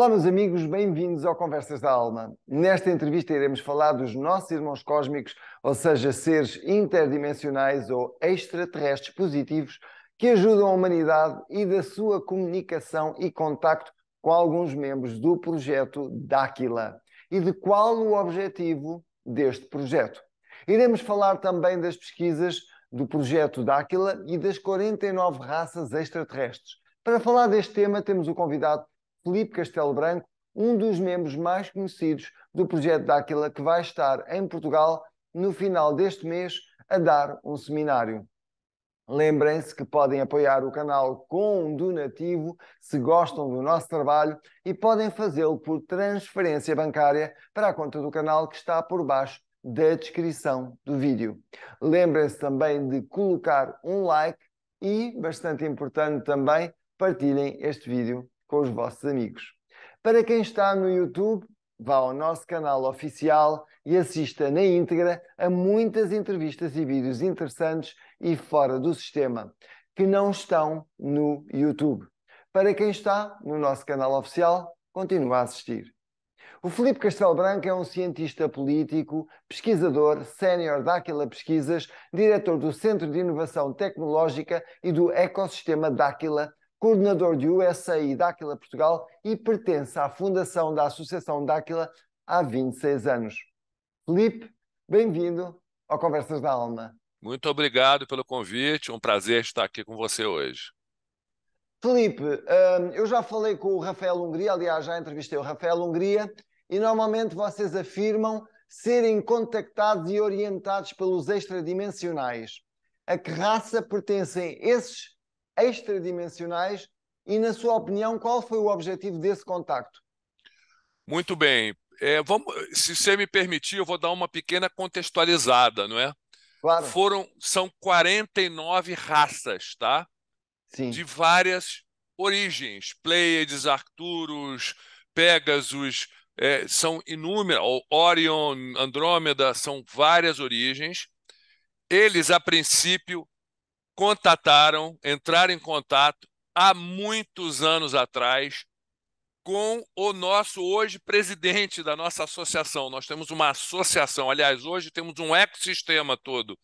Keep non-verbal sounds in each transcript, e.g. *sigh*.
Olá, meus amigos, bem-vindos ao Conversas da Alma. Nesta entrevista iremos falar dos nossos irmãos cósmicos, ou seja, seres interdimensionais ou extraterrestres positivos que ajudam a humanidade e da sua comunicação e contacto com alguns membros do projeto Dáquila e de qual o objetivo deste projeto. Iremos falar também das pesquisas do projeto Dáquila e das 49 raças extraterrestres. Para falar deste tema, temos o convidado Felipe Castelo Branco, um dos membros mais conhecidos do projeto Dáquila, que vai estar em Portugal no final deste mês a dar um seminário. Lembrem-se que podem apoiar o canal com um donativo se gostam do nosso trabalho e podem fazê-lo por transferência bancária para a conta do canal que está por baixo da descrição do vídeo. Lembrem-se também de colocar um like e, bastante importante também, partilhem este vídeo com os vossos amigos. Para quem está no YouTube, vá ao nosso canal oficial e assista na íntegra a muitas entrevistas e vídeos interessantes e fora do sistema que não estão no YouTube. Para quem está no nosso canal oficial, continue a assistir. O Felipe Castelo Branco é um cientista político, pesquisador, sénior da Aquila Pesquisas, diretor do Centro de Inovação Tecnológica e do Ecossistema Dáquila coordenador de USAI Dáquila Portugal e pertence à fundação da Associação Dáquila há 26 anos. Felipe, bem-vindo ao Conversas da Alma. Muito obrigado pelo convite, um prazer estar aqui com você hoje. Felipe, hum, eu já falei com o Rafael Hungria, aliás, já entrevistei o Rafael Hungria, e normalmente vocês afirmam serem contactados e orientados pelos extradimensionais. A que raça pertencem esses extradimensionais e, na sua opinião, qual foi o objetivo desse contacto? Muito bem. É, vamos, se você me permitir, eu vou dar uma pequena contextualizada, não é? Claro. Foram, são 49 raças, tá? Sim. De várias origens. Pleiades, Arcturus, Pegasus, é, são inúmeras. Orion, Andrômeda, são várias origens. Eles, a princípio, contataram, entraram em contato há muitos anos atrás com o nosso hoje presidente da nossa associação. Nós temos uma associação, aliás, hoje temos um ecossistema todo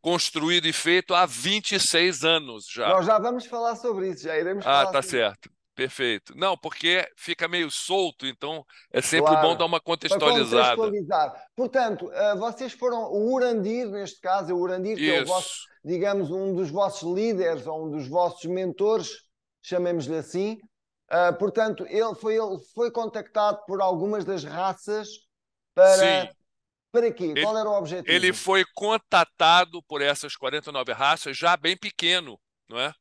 construído e feito há 26 anos já. Nós já vamos falar sobre isso, já iremos ah, falar. Ah, tá certo. Perfeito. Não, porque fica meio solto, então é sempre claro. bom dar uma contextualizada. contextualizar. Portanto, eh, vocês foram o Urandir, neste caso, é o Urandir, que Isso. é o vosso, digamos, um dos vossos líderes ou um dos vossos mentores, chamemos-lhe assim. Eh, portanto, ele foi, ele foi contactado por algumas das raças para. Sim. Para quê? Ele, Qual era o objetivo? Ele foi contatado por essas 49 raças já bem pequeno, não é?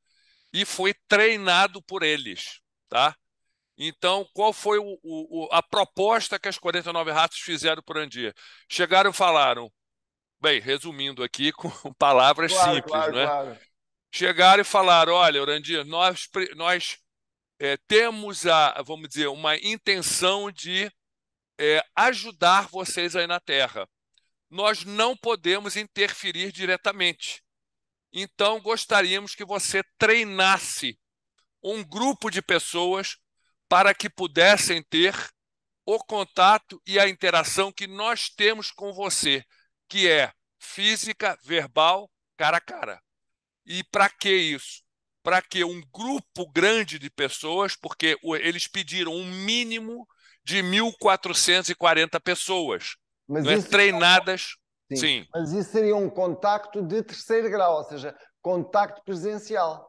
E foi treinado por eles. Tá? Então, qual foi o, o, a proposta que as 49 ratos fizeram por Andir? Chegaram e falaram, bem, resumindo aqui com *laughs* palavras claro, simples, claro, né? Claro. Chegaram e falaram, olha, Orandir, nós, nós é, temos a, vamos dizer, uma intenção de é, ajudar vocês aí na Terra. Nós não podemos interferir diretamente. Então, gostaríamos que você treinasse um grupo de pessoas para que pudessem ter o contato e a interação que nós temos com você, que é física, verbal, cara a cara. E para que isso? Para que um grupo grande de pessoas, porque eles pediram um mínimo de 1.440 pessoas mas não é, treinadas. Seria... Sim, sim. Mas isso seria um contacto de terceiro grau, ou seja, contacto presencial.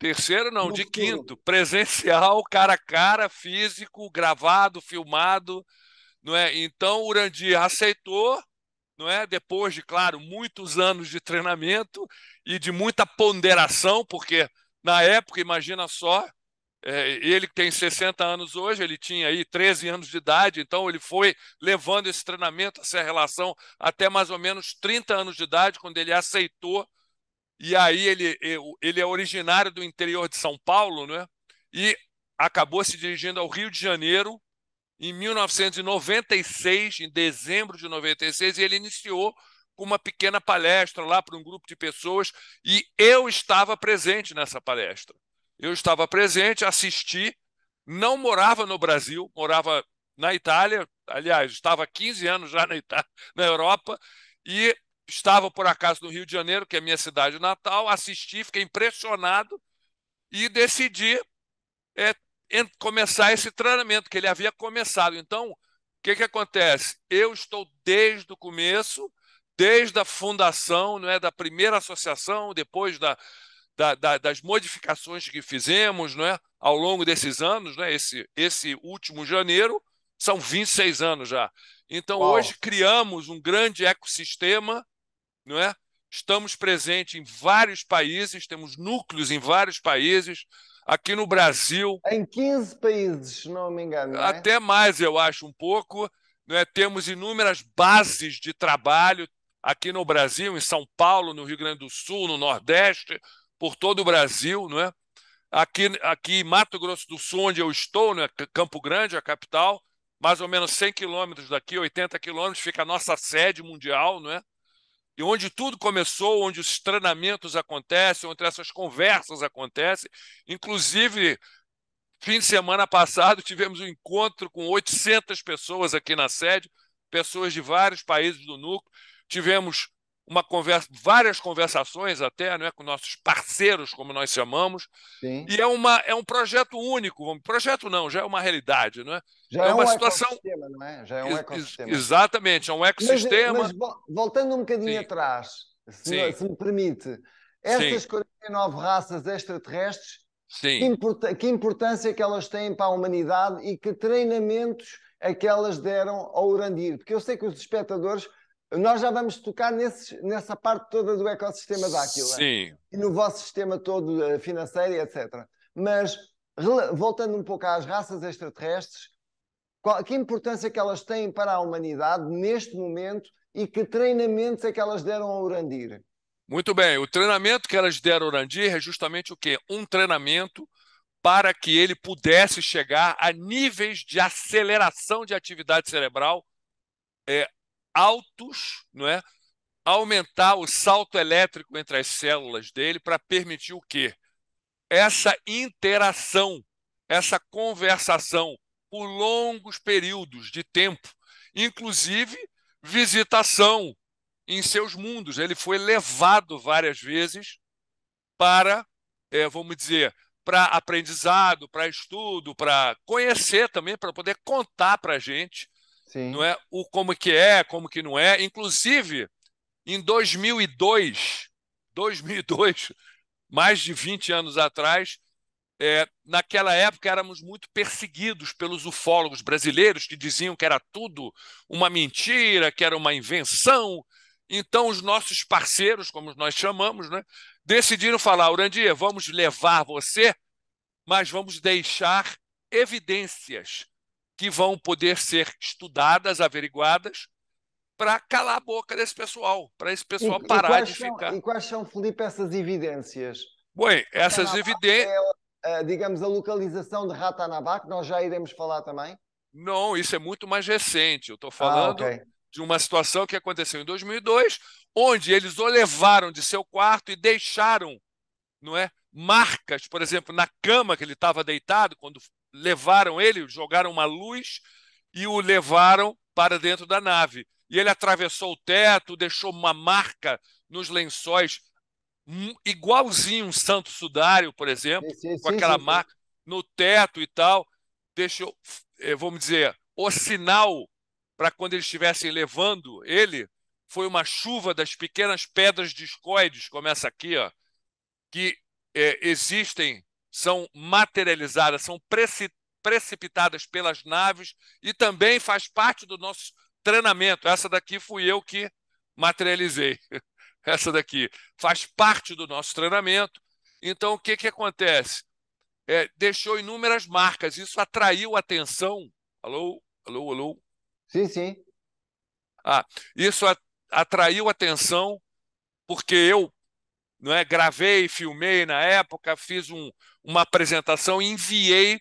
Terceiro não, no de futuro. quinto. Presencial, *laughs* cara a cara, físico, gravado, filmado. Não é? Então, o Urandir aceitou, não é? depois de, claro, muitos anos de treinamento e de muita ponderação, porque na época, imagina só, é, ele tem 60 anos hoje, ele tinha aí 13 anos de idade, então ele foi levando esse treinamento, essa relação, até mais ou menos 30 anos de idade, quando ele aceitou e aí ele, ele é originário do interior de São Paulo, né? E acabou se dirigindo ao Rio de Janeiro em 1996, em dezembro de 96, e ele iniciou com uma pequena palestra lá para um grupo de pessoas e eu estava presente nessa palestra. Eu estava presente, assisti, não morava no Brasil, morava na Itália, aliás, estava há 15 anos já na, Itália, na Europa, e Estava, por acaso, no Rio de Janeiro, que é minha cidade natal, assisti, fiquei impressionado e decidi é, começar esse treinamento que ele havia começado. Então, o que, que acontece? Eu estou desde o começo, desde a fundação, não é, da primeira associação, depois da, da, da, das modificações que fizemos não é, ao longo desses anos, não é, esse, esse último janeiro, são 26 anos já. Então, Uau. hoje criamos um grande ecossistema não é? Estamos presentes em vários países, temos núcleos em vários países. Aqui no Brasil. Em 15 países, se não me engano. Não é? Até mais, eu acho, um pouco. é Temos inúmeras bases de trabalho aqui no Brasil, em São Paulo, no Rio Grande do Sul, no Nordeste, por todo o Brasil. Não é? Aqui, aqui em Mato Grosso do Sul, onde eu estou, é? Campo Grande, a capital, mais ou menos 100 quilômetros daqui, 80 quilômetros, fica a nossa sede mundial, não é? E onde tudo começou, onde os treinamentos acontecem, onde essas conversas acontecem. Inclusive, fim de semana passado, *laughs* tivemos um encontro com 800 pessoas aqui na sede, pessoas de vários países do núcleo. Tivemos uma conversa, várias conversações até, não é, com nossos parceiros, como nós chamamos. Sim. E é, uma, é um projeto único, projeto não, já é uma realidade, não é? Já é, é uma é um situação. Não é? Já é um ecossistema. Exatamente, é um ecossistema. Mas, mas voltando um bocadinho Sim. atrás, se, se, me permite, essas Sim. 49 raças extraterrestres, que, import, que importância que elas têm para a humanidade e que treinamentos é que elas deram ao Urandir? Porque eu sei que os espectadores nós já vamos tocar nessa parte toda do ecossistema da Aquila. Sim. E no vosso sistema todo eh, financeiro, etc. Mas voltando um pouco às raças extraterrestres, qual, que importância que elas têm para a humanidade neste momento e que treinamentos é que elas deram ao Urandir? Muito bem, o treinamento que elas deram ao Urandir é justamente o quê? Um treinamento para que ele pudesse chegar a níveis de aceleração de atividade cerebral é, altos, não é? Aumentar o salto elétrico entre as células dele para permitir o quê? Essa interação, essa conversação por longos períodos de tempo, inclusive visitação em seus mundos. Ele foi levado várias vezes para, é, vamos dizer, para aprendizado, para estudo, para conhecer também, para poder contar para a gente Sim. não é, o como que é, como que não é. Inclusive, em 2002, 2002, mais de 20 anos atrás, é, naquela época éramos muito perseguidos pelos ufólogos brasileiros que diziam que era tudo uma mentira, que era uma invenção. Então, os nossos parceiros, como nós chamamos, né, decidiram falar: Urandia, vamos levar você, mas vamos deixar evidências que vão poder ser estudadas, averiguadas, para calar a boca desse pessoal, para esse pessoal e, parar e de são, ficar. E quais são, Felipe, essas evidências? Bom, essas evidências. É eh, digamos, a localização de Ratanabá, que nós já iremos falar também? Não, isso é muito mais recente. Eu estou ah, falando ah, okay. de uma situação que aconteceu em 2002, onde eles o levaram de seu quarto e deixaram, não é, marcas, por exemplo, na cama que ele estava deitado quando levaram ele, jogaram uma luz e o levaram para dentro da nave. E ele atravessou o teto, deixou uma marca nos lençóis igualzinho um Santo Sudário, por exemplo, sim, sim, com aquela sim, marca no teto e tal, deixou, eh, vamos dizer, o sinal para quando eles estivessem levando ele foi uma chuva das pequenas pedras discoides, como essa aqui, ó, que é, existem, são materializadas, são precipitadas pelas naves e também faz parte do nosso treinamento. Essa daqui fui eu que materializei. *laughs* essa daqui faz parte do nosso treinamento. Então, o que, que acontece? É, deixou inúmeras marcas, isso atraiu atenção. Alô? Alô, alô? Sim, sim. Ah, isso atraiu atenção porque eu não é, gravei, filmei na época, fiz um, uma apresentação e enviei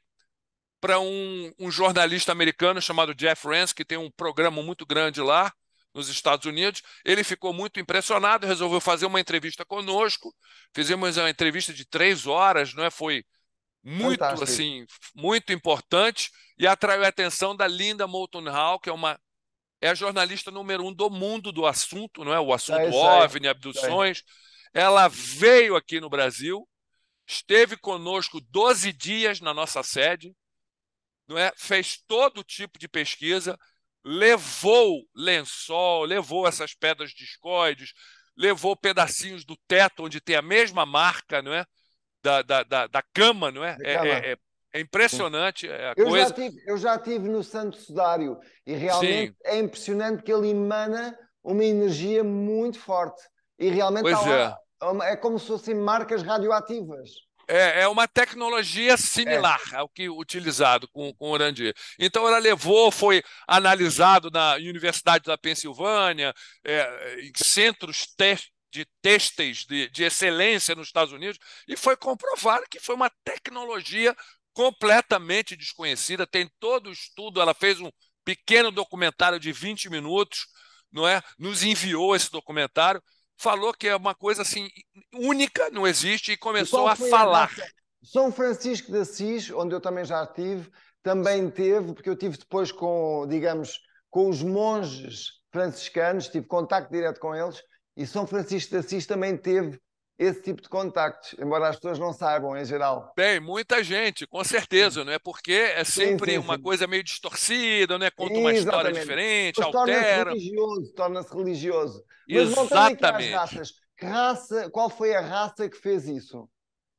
para um, um jornalista americano chamado Jeff Rance, que tem um programa muito grande lá, nos Estados Unidos. Ele ficou muito impressionado, resolveu fazer uma entrevista conosco. Fizemos uma entrevista de três horas, não é? Foi muito Fantástico. assim, muito importante e atraiu a atenção da Linda Moulton Hall, que é uma é a jornalista número um do mundo do assunto, não é? O assunto é OVNI, é abduções. É Ela veio aqui no Brasil, esteve conosco 12 dias na nossa sede, não é? Fez todo tipo de pesquisa, levou lençol, levou essas pedras discoides, levou pedacinhos do teto onde tem a mesma marca, não é? Da, da, da, da cama, não é? É, é, é, é impressionante a eu coisa. Já tive, eu já tive no Santo Sudário e realmente Sim. é impressionante que ele emana uma energia muito forte e realmente pois há, é. é como se fossem marcas radioativas é, é uma tecnologia similar é. ao que utilizado com, com o Randir. Então, ela levou, foi analisado na Universidade da Pensilvânia, é, em centros de têxteis de, de, excelência nos Estados Unidos e foi comprovado que foi uma tecnologia completamente desconhecida. Tem todo o estudo, ela fez um pequeno documentário de 20 minutos, não é? Nos enviou esse documentário falou que é uma coisa assim única, não existe, e começou a falar. A São Francisco de Assis, onde eu também já estive, também teve, porque eu tive depois com, digamos, com os monges franciscanos, tive contacto direto com eles, e São Francisco de Assis também teve esse tipo de contactos, embora as pessoas não saibam em geral. Bem, muita gente, com certeza, não é? Porque é sempre sim, sim, sim. uma coisa meio distorcida, não é? Conta uma Exatamente. história diferente, altera. Torna-se religioso, torna-se religioso. Mas Exatamente. raças. raça, qual foi a raça que fez isso?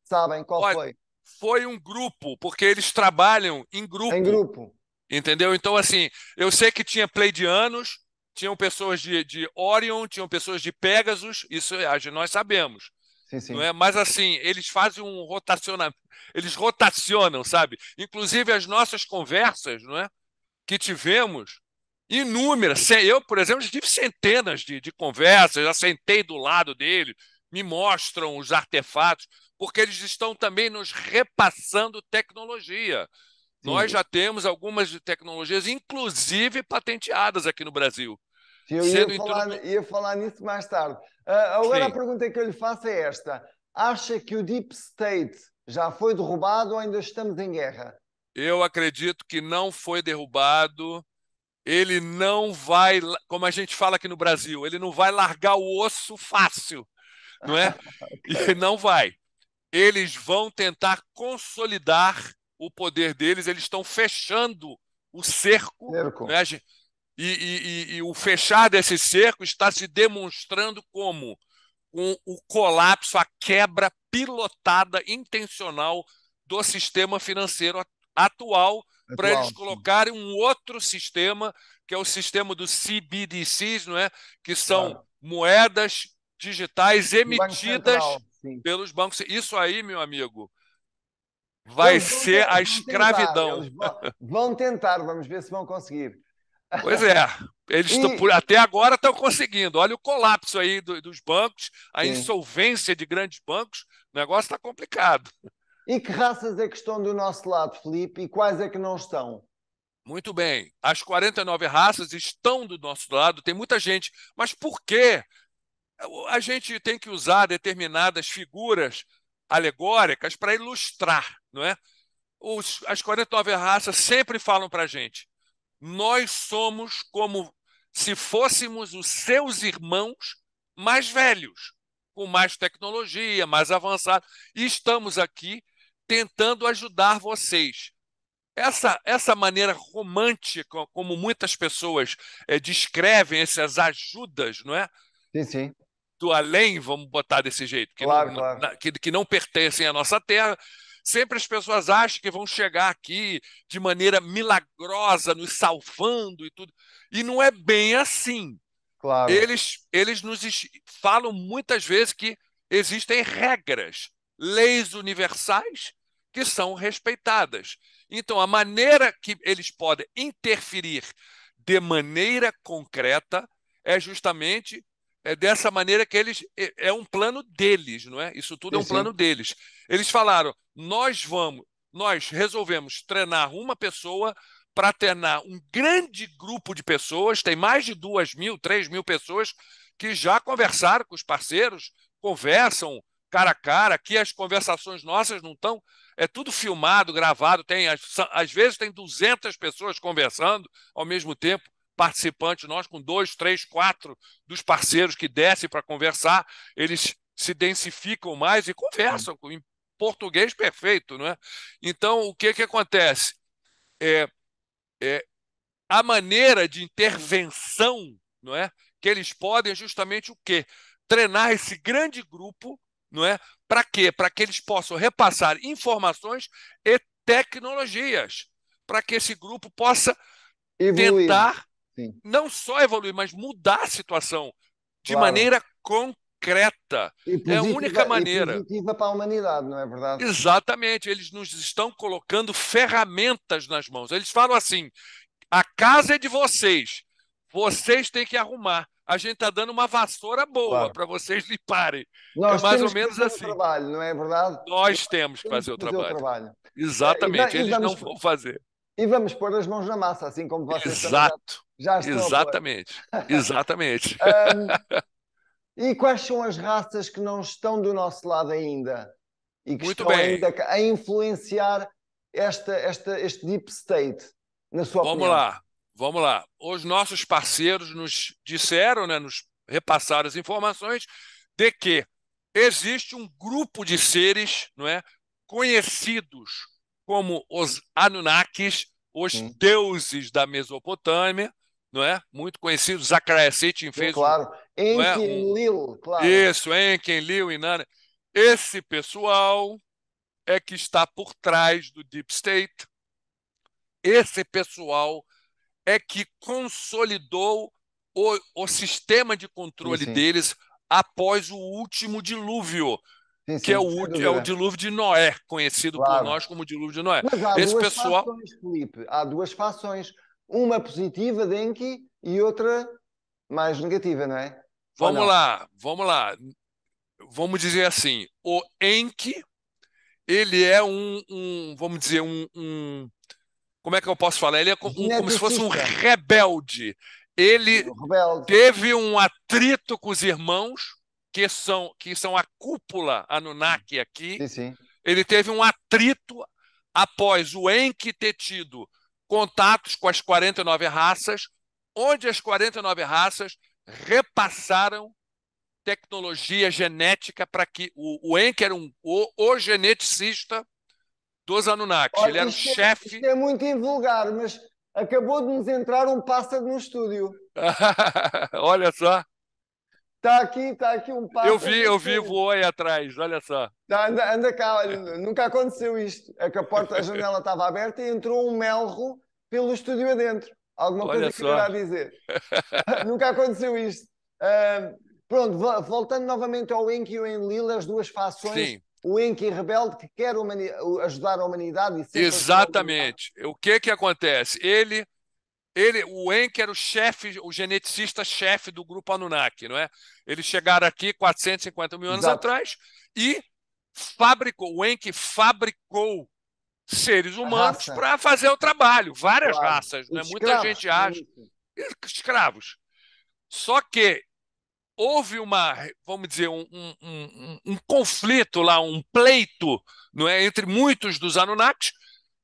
Sabem qual Olha, foi? Foi um grupo, porque eles trabalham em grupo. Em grupo. Entendeu? Então, assim, eu sei que tinha pleidianos, tinham pessoas de, de Orion, tinham pessoas de Pegasus, isso nós sabemos. Sim, sim. Não é? Mas assim, eles fazem um rotacionamento, eles rotacionam, sabe? Inclusive as nossas conversas, não é? Que tivemos, inúmeras. Eu, por exemplo, tive centenas de, de conversas, já sentei do lado dele, me mostram os artefatos, porque eles estão também nos repassando tecnologia. Sim. Nós já temos algumas tecnologias, inclusive patenteadas aqui no Brasil. Eu ia falar, tudo... ia falar nisso mais tarde. Uh, agora Sim. a pergunta que eu lhe faço é esta: acha que o Deep State já foi derrubado ou ainda estamos em guerra? Eu acredito que não foi derrubado. Ele não vai, como a gente fala aqui no Brasil, ele não vai largar o osso fácil, não é? okay. *laughs* E não vai. Eles vão tentar consolidar o poder deles, eles estão fechando o cerco. cerco. Né? E, e, e, o fechar desse cerco está se demonstrando como com o colapso, a quebra pilotada intencional do sistema financeiro atual, atual para eles colocarem um outro sistema, que é o sistema do CBDCs, não é? que são claro. moedas digitais emitidas Central, pelos bancos. Isso aí, meu amigo, vai ser a escravidão. Tentar, vão, vão tentar, vamos ver se vão conseguir. Pois é. Eles e... tão, até agora estão conseguindo. Olha o colapso aí do, dos bancos, a Sim. insolvência de grandes bancos. O negócio está complicado. E que raças é que estão do nosso lado, Felipe, e quais é que não estão? Muito bem. As 49 raças estão do nosso lado, tem muita gente. Mas por quê? A gente tem que usar determinadas figuras alegóricas para ilustrar, não é? Os, as 49 raças sempre falam para a gente: nós somos como se fôssemos os seus irmãos mais velhos, com mais tecnologia, mais avançado, e estamos aqui tentando ajudar vocês. Essa, essa maneira romântica, como muitas pessoas é, descrevem essas ajudas, não é? Sim, sim. Do além, vamos botar desse jeito, que, claro, não, claro. Na, que, que não pertencem à nossa terra, Sempre as pessoas acham que vão chegar aqui de maneira milagrosa, nos salvando e tudo. E não é bem assim. Claro. Eles, eles nos falam muitas vezes que existem regras, leis universais que são respeitadas. Então, a maneira que eles podem interferir de maneira concreta é justamente é dessa maneira que eles é, é um plano deles, não é? Isso tudo é um plano deles. Eles falaram: nós vamos, nós resolvemos treinar uma pessoa para treinar um grande grupo de pessoas. Tem mais de duas mil, três mil pessoas que já conversaram com os parceiros, conversam cara a cara. Aqui as conversações nossas não estão é tudo filmado, gravado. Tem às vezes tem 200 pessoas conversando ao mesmo tempo participantes, nós com dois, três, quatro dos parceiros que descem para conversar, eles se densificam mais e conversam em português perfeito, não é? Então, o que, que acontece? É, é, a maneira de intervenção, não é? Que eles podem é justamente o quê? Treinar esse grande grupo, não é? Para quê? Para que eles possam repassar informações e tecnologias, para que esse grupo possa evoluir. tentar Sim. não só evoluir, mas mudar a situação de claro. maneira concreta. Positiva, é a única maneira. positiva para a humanidade, não é verdade? Exatamente. Eles nos estão colocando ferramentas nas mãos. Eles falam assim: a casa é de vocês, vocês têm que arrumar. A gente está dando uma vassoura boa claro. para vocês limparem. É Nós é mais ou menos assim. Trabalho, não é verdade? Nós temos que fazer, o, trabalho. o, trabalho. Exatamente, é, e, eles e vamos, não vão fazer. E vamos pôr as mãos na massa, assim como vocês Exato. Já estão. É? Exatamente, exatamente. um, *laughs* e quais são as raças que não estão do nosso lado ainda? E que Muito estão bem. ainda a influenciar esta, esta, este deep state, na sua Vamos opinião? lá, vamos lá. Os nossos parceiros nos disseram, né, nos repassaram as informações de que existe um grupo de seres, não é, conhecidos como os Anunnakis, os hum. deuses da Mesopotâmia, não é? Muito conhecido, Zachariah Sitchin fez. Claro, um, é? Enkin é? um... Liu, claro. Isso, Enkin Liu e Nana. Esse pessoal é que está por trás do Deep State. Esse pessoal é que consolidou o, o sistema de controle sim, sim. deles após o último dilúvio, sim, que é o, é, o, dilúvio de Noé, conhecido claro. por nós como dilúvio de Noé. Mas há Esse duas pessoal... fações, Felipe. Há duas fações uma positiva, Denki, e outra mais negativa, não é? Vamos não? lá, vamos lá. Vamos dizer assim, o Enki, ele é um, um vamos dizer, um, um, Como é que eu posso falar? Ele é um, como se fosse um rebelde. Ele rebelde. teve um atrito com os irmãos, que são, que são a cúpula Anunnaki aqui. Sim, sim. Ele teve um atrito após o Enki ter tido contatos com as 49 raças, onde as 49 raças repassaram tecnologia genética para que o, o era um, o, o geneticista dos Anunnaki. Olha, ele era o é- chefe. Isto é muito invulgar, mas acabou de nos entrar um pássaro no estúdio. *laughs* Olha só. Tá aqui, tá aqui um passo. Eu vi, eu vi, voou aí atrás, olha só. Tá, anda, anda cá, nunca aconteceu isto. É que a porta, a janela estava aberta e entrou um melro pelo estúdio adentro. Alguma olha coisa que eu irá dizer. *laughs* nunca aconteceu isto. Uh, pronto, voltando novamente ao Enki e o Enlil, as duas fações. Sim. O Enki rebelde que quer ajudar a humanidade. E Exatamente. A humanidade. O que que acontece? Ele ele, o Enki era o chefe, o geneticista-chefe do grupo Anunnaki, não é? Eles chegaram aqui 450 mil anos Exato. atrás e fabricou, o Enki fabricou seres humanos para fazer o trabalho, várias claro. raças, né? Escravos, muita gente né? acha escravos. Só que houve uma, vamos dizer, um, um, um, um conflito lá, um pleito, não é, entre muitos dos Anunnakis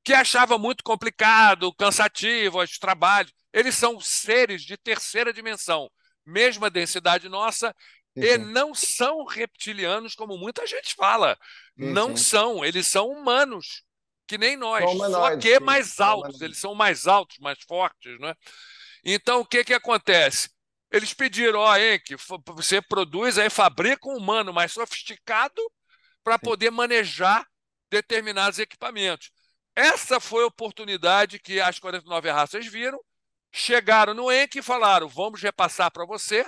que achava muito complicado, cansativo, os trabalhos. Eles são seres de terceira dimensão, mesma densidade nossa, e não são reptilianos, como muita gente fala. não uhum. são, eles são humanos, que nem nós, só que mais altos, eles são mais altos, mais fortes. Né? Então, o que, que acontece? Eles pediram, ó, oh, que você produz, aí fabrica um humano mais sofisticado para poder manejar determinados equipamentos. Essa foi a oportunidade que as 49 raças viram, chegaram no ENC e falaram: vamos repassar para você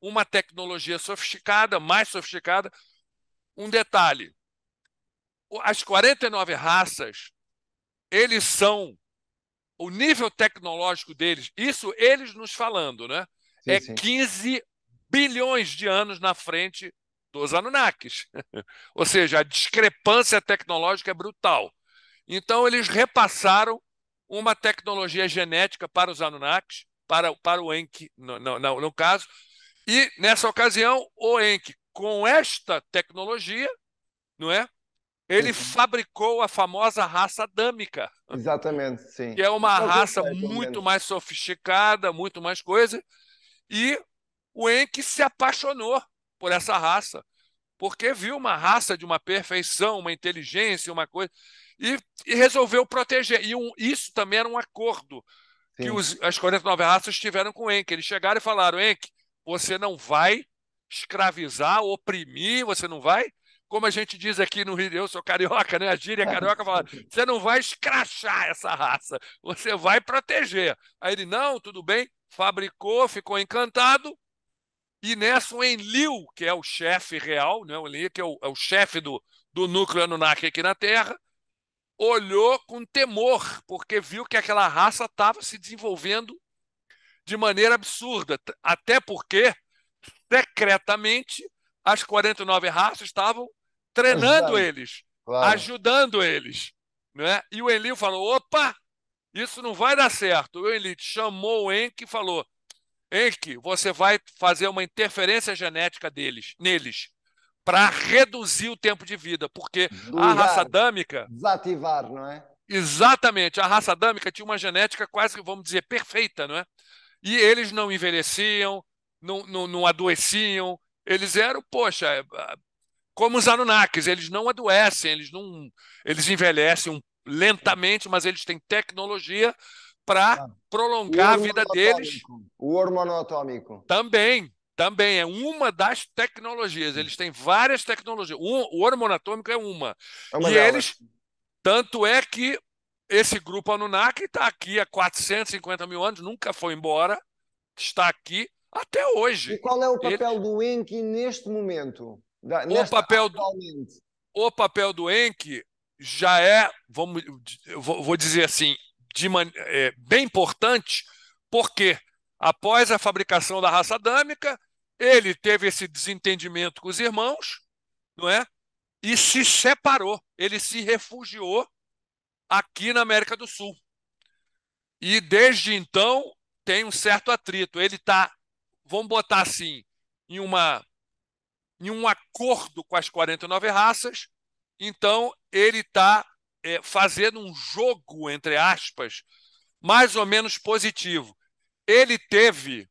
uma tecnologia sofisticada, mais sofisticada. Um detalhe: as 49 raças, eles são o nível tecnológico deles, isso eles nos falando, né? Sim, é sim. 15 bilhões de anos na frente dos Anunnakis. *laughs* Ou seja, a discrepância tecnológica é brutal. Então, eles repassaram uma tecnologia genética para os Anunnakis, para, para o Enki, no, no, no caso. E, nessa ocasião, o Enki, com esta tecnologia, não é? Ele sim. fabricou a famosa raça adâmica. Exatamente, sim. Que é uma Eu raça sei, muito mais sofisticada, muito mais coisa. E o Enki se apaixonou por essa raça, porque viu uma raça de uma perfeição, uma inteligência, uma coisa e, e resolveu proteger. E um, isso também era um acordo Sim. que os, as 49 raças tiveram com o Eles chegaram e falaram: Enk você não vai escravizar, oprimir, você não vai. Como a gente diz aqui no Rio, eu sou carioca, né? A gíria é. carioca fala: você não vai escrachar essa raça, você vai proteger. Aí ele: não, tudo bem, fabricou, ficou encantado. E nessa o Enlil, que é o chefe real, né? o Enlil, que é o, é o chefe do, do núcleo Anunnaki aqui na Terra, olhou com temor, porque viu que aquela raça estava se desenvolvendo de maneira absurda, até porque secretamente as 49 raças estavam treinando Exato. eles, claro. ajudando eles, né? E o Eli falou: "Opa, isso não vai dar certo". O Eli chamou o Enki e falou: "Enki, você vai fazer uma interferência genética deles, neles para reduzir o tempo de vida, porque Durar, a raça adâmica. Desativar, não é? Exatamente. A raça adâmica tinha uma genética quase que, vamos dizer, perfeita, não é? E eles não envelheciam, não, não, não adoeciam, eles eram, poxa, é, como os Anunnakis, eles não adoecem, eles não. Eles envelhecem lentamente, mas eles têm tecnologia para ah. prolongar a vida deles. O hormônio atômico. Também, também é uma das tecnologias. Eles têm várias tecnologias. O, o hormônio atômico é uma. É e eles. Tanto é que esse grupo Anunnaki está aqui há 450 mil anos, nunca foi embora, está aqui até hoje. E qual é o papel Ele... do Enki neste momento? Da, o, nesta... papel do... o papel do Enki já é, vamos, vou, vou dizer assim, de man... é, bem importante, porque após a fabricação da raça adâmica, ele teve esse desentendimento com os irmãos, não é? E se separou, ele se refugiou aqui na América do Sul. E desde então tem um certo atrito. Ele está, vamos botar assim, em uma em um acordo com as 49 raças, então ele está é, fazendo um jogo, entre aspas, mais ou menos positivo. Ele teve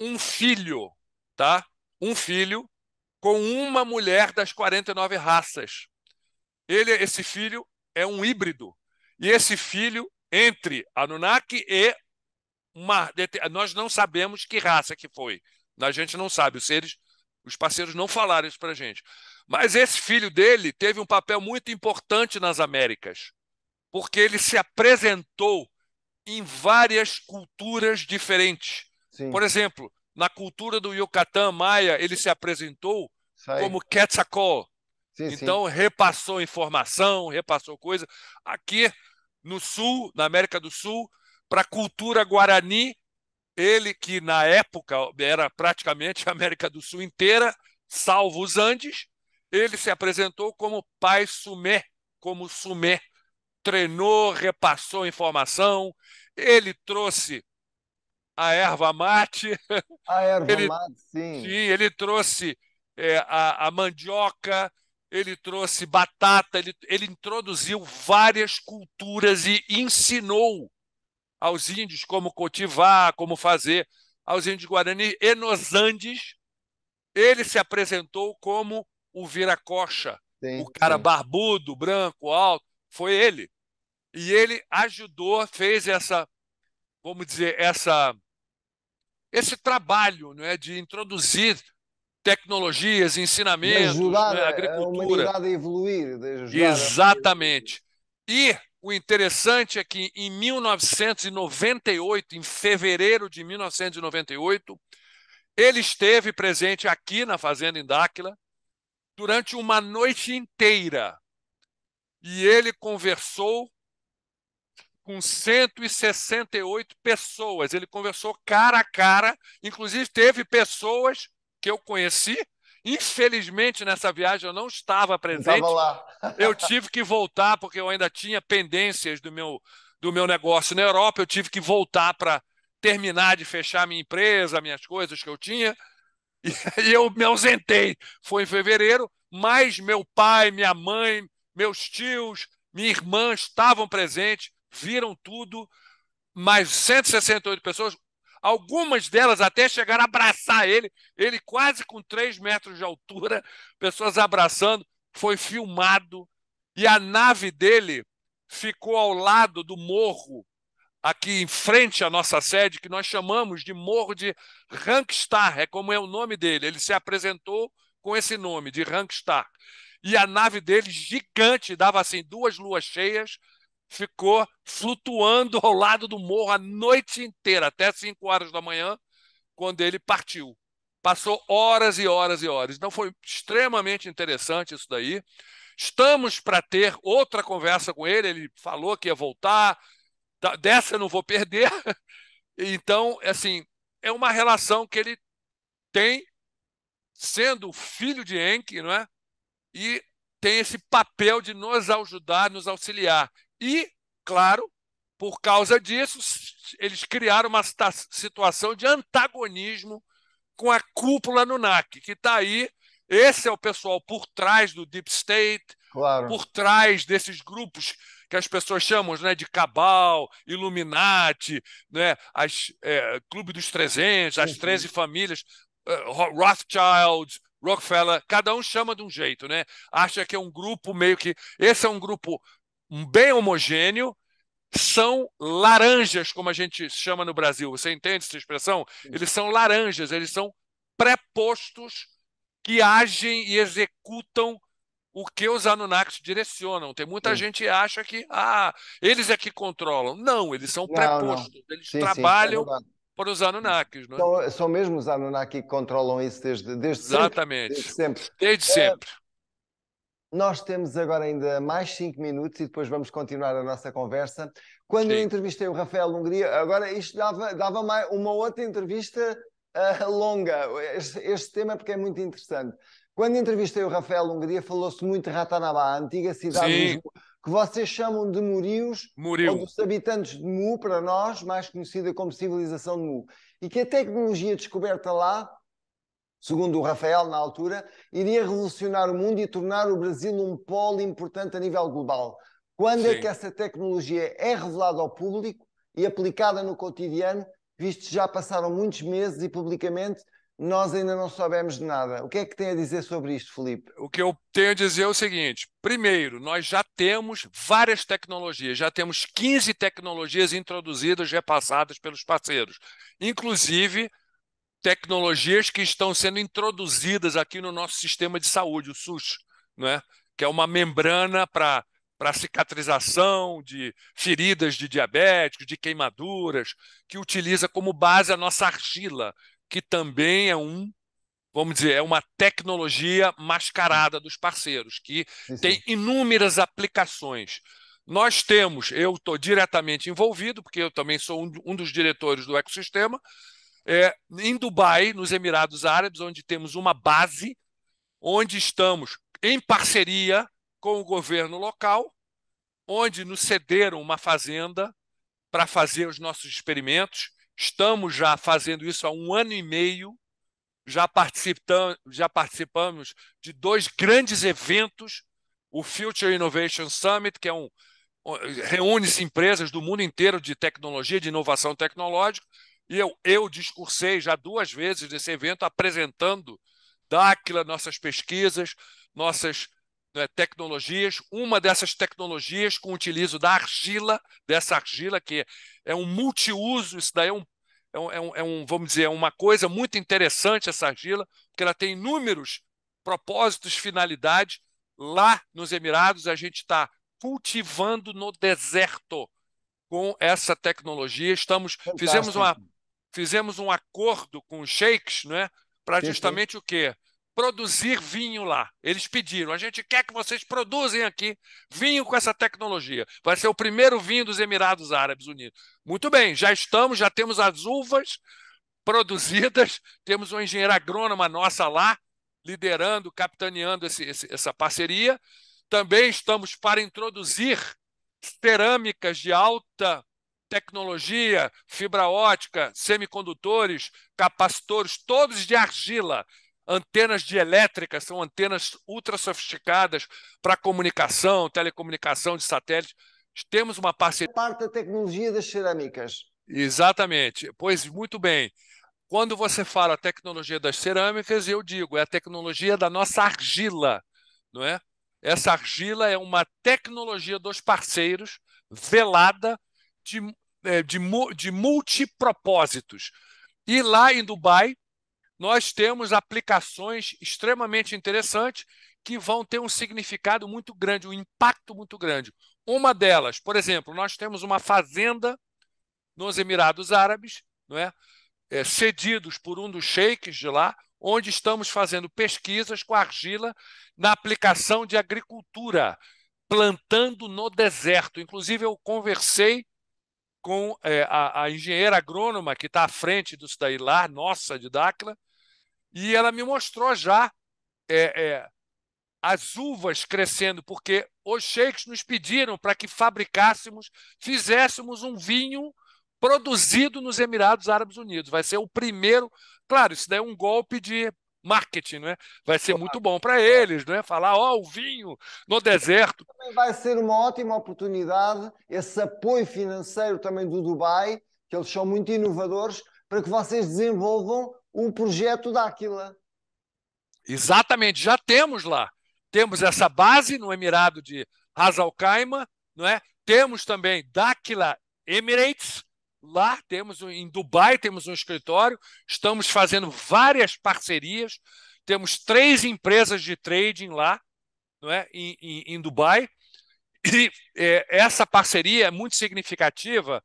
um filho tá? um filho com uma mulher das 49 raças. Ele, esse filho é um híbrido. E esse filho entre Anunnaki e uma. Nós não sabemos que raça que foi. A gente não sabe. Os seres, os parceiros não falaram isso para gente. Mas esse filho dele teve um papel muito importante nas Américas, porque ele se apresentou em várias culturas diferentes. Sim. Por exemplo, na cultura do Yucatán Maia, ele se apresentou como Quetzalcoatl. Então, sim. repassou informação, repassou coisa. Aqui no Sul, na América do Sul, para a cultura guarani, ele que na época era praticamente a América do Sul inteira, salvo os Andes, ele se apresentou como pai Sumé, como Sumé. Treinou, repassou informação, ele trouxe a erva mate. A erva ele, mate, sim. Sim, ele trouxe é, a, a, mandioca, ele trouxe batata, ele, ele introduziu várias culturas e ensinou aos índios como cultivar, como fazer, aos índios guarani e nos Andes. Ele se apresentou como o viracocha, sim, o cara sim. barbudo, branco, alto, foi ele. E ele ajudou, fez essa, vamos dizer, essa esse trabalho não é, de introduzir tecnologias, ensinamentos, ajudar, né, agricultura. A evoluir. Exatamente. E o interessante é que em 1998, em fevereiro de 1998, ele esteve presente aqui na fazenda Indáquila durante uma noite inteira. E ele conversou com 168 pessoas. Ele conversou cara a cara, inclusive teve pessoas que eu conheci. Infelizmente, nessa viagem eu não estava presente. lá. eu tive que voltar, porque eu ainda tinha pendências do meu, do meu negócio na Europa. Eu tive que voltar para terminar de fechar minha empresa, minhas coisas que eu tinha. E eu me ausentei. Foi em fevereiro, mas meu pai, minha mãe, meus tios, minha irmã estavam presentes viram tudo, mais 168 pessoas, algumas delas até chegaram a abraçar ele, ele quase com 3 metros de altura, pessoas abraçando, foi filmado, e a nave dele ficou ao lado do morro, aqui em frente à nossa sede, que nós chamamos de Morro de Rankstar, é como é o nome dele, ele se apresentou com esse nome, de Rankstar. E a nave dele, gigante, dava assim duas luas cheias, ficou flutuando ao lado do morro a noite inteira, até 5 horas da manhã, quando ele partiu. Passou horas e horas e horas. Então foi extremamente interessante isso daí. Estamos para ter outra conversa com ele. Ele falou que ia voltar. Dessa eu não vou perder. *laughs* Então, assim, é uma relação que ele tem, sendo filho de Enki, não é? E tem esse papel de nos ajudar, nos auxiliar. E, claro, por causa disso, eles criaram uma situação de antagonismo com a cúpula no NAC, que está aí. Esse é o pessoal por trás do Deep State, claro. por trás desses grupos que as pessoas chamam né, de Cabal, Illuminati, né, as, é, Clube dos 300, as 13 famílias, uh, Rothschild, Rockefeller, cada um chama de um jeito, né? Acha que é um grupo meio que. Esse é um grupo bem homogêneo, são laranjas, como a gente chama no Brasil. Você entende essa expressão? Eles são laranjas, eles são prepostos que agem e executam o que os Anunnakis direcionam. Tem muita sim. gente que acha que ah, eles é que controlam. Não, eles são prepostos, eles sim, é trabalham sim, para os Anunnakis. Não é? são, são mesmo os Anunnakis que controlam isso desde, desde Exatamente. sempre. Exatamente, desde sempre. Desde é, sempre. É, nós temos agora ainda mais 5 minutos e depois vamos continuar a nossa conversa. Quando Sim. eu entrevistei o Rafael Hungria, agora isto dava, dava mais uma outra entrevista uh, longa, este, este, tema, é porque é muito interessante. Quando entrevistei o Rafael Hungria, falou-se muito de Ratanabá, a antiga cidade Sim. que vocês chamam de Murios, ou dos habitantes de Mu, para nós, mais conhecida como civilização de Mu. E que a tecnologia descoberta lá segundo o Rafael na altura, iria revolucionar o mundo e tornar o Brasil um polo importante a nível global. Quando é Sim. é que essa tecnologia é revelada ao público e aplicada no cotidiano, visto que já passaram muitos meses e publicamente nós ainda não sabemos de nada. O que é que tem a dizer sobre isto, Felipe? O que eu tenho a dizer é o seguinte: primeiro, nós já temos várias tecnologias, já temos 15 tecnologias introduzidas, repassadas pelos parceiros, inclusive tecnologias que estão sendo introduzidas aqui no nosso sistema de saúde, o SUS, não é? que é uma membrana para para cicatrização de feridas de diabéticos, de queimaduras, que utiliza como base a nossa argila, que também é um, vamos dizer, é uma tecnologia mascarada dos parceiros, que tem inúmeras aplicações. Nós temos, eu estou diretamente envolvido, porque eu também sou um, um dos diretores do ecossistema, é, em Dubai, nos Emirados Árabes, onde temos uma base, onde estamos em parceria com o governo local, onde nos cederam uma fazenda para fazer os nossos experimentos. Estamos já fazendo isso há um ano e meio. Já, participam, já participamos de dois grandes eventos: o Future Innovation Summit, que é um reúne-se empresas do mundo inteiro de tecnologia, de inovação tecnológica, e eu, eu discursei já duas vezes nesse evento, apresentando Dáquila, nossas pesquisas, nossas né, tecnologias. Uma dessas tecnologias com o utilizo da argila, dessa argila que é um multiuso, isso daí é, é um, é um, é um vamos dizer, é uma coisa muito interessante essa argila, porque ela tem inúmeros propósitos, finalidades. Lá nos Emirados, a gente está cultivando no deserto com essa tecnologia. Estamos, fizemos uma fizemos um acordo com os sheiks, né, para justamente o quê? Produzir vinho lá. Eles pediram, a gente quer que vocês produzem aqui vinho com essa tecnologia. Vai ser o primeiro vinho dos Emirados Árabes Unidos. Muito bem, já estamos, já temos as uvas produzidas, *laughs* temos uma engenheira agrônoma nossa lá, liderando, capitaneando esse, esse, essa parceria. Também estamos para introduzir cerâmicas de alta tecnologia, fibra ótica, semicondutores, capacitores, todos de argila, antenas de elétrica, são antenas ultra sofisticadas para comunicação, telecomunicação de satélite. Temos uma parceria. É parte da tecnologia das cerâmicas. Exatamente. Pois muito bem. Quando você fala tecnologia das cerâmicas, eu digo, é a tecnologia da nossa argila, não é? Essa argila é uma tecnologia dos parceiros velada de é, de, de multipropósitos. E lá em Dubai, nós temos aplicações extremamente interessantes que vão ter um significado muito grande, um impacto muito grande. Uma delas, por exemplo, nós temos uma fazenda nos Emirados Árabes, não é? É, cedidos por um dos sheiks de lá, onde estamos fazendo pesquisas com argila na aplicação de agricultura, plantando no deserto. Inclusive, eu conversei com é, a, a, engenheira agrônoma que está à frente do daí lá, nossa, de Dacla, e ela me mostrou já é, é, as uvas crescendo, porque os sheiks nos pediram para que fabricássemos, fizéssemos um vinho produzido nos Emirados Árabes Unidos. Vai ser o primeiro. Claro, isso daí é um golpe de marketing, não é? Vai ser muito bom para é. eles, não é? Falar, ó, oh, o vinho no deserto. Também vai ser uma ótima oportunidade esse apoio financeiro também do Dubai, que eles são muito inovadores, para que vocês desenvolvam um projeto da Aquila. Exatamente, já temos lá. Temos essa base no Emirado de Ras Al Khaimah, não é? Temos também Aquila Emirates, Lá temos, em Dubai, temos um escritório, estamos fazendo várias parcerias, temos três empresas de trading lá, não é? em, em, em Dubai, e é, essa parceria é muito significativa,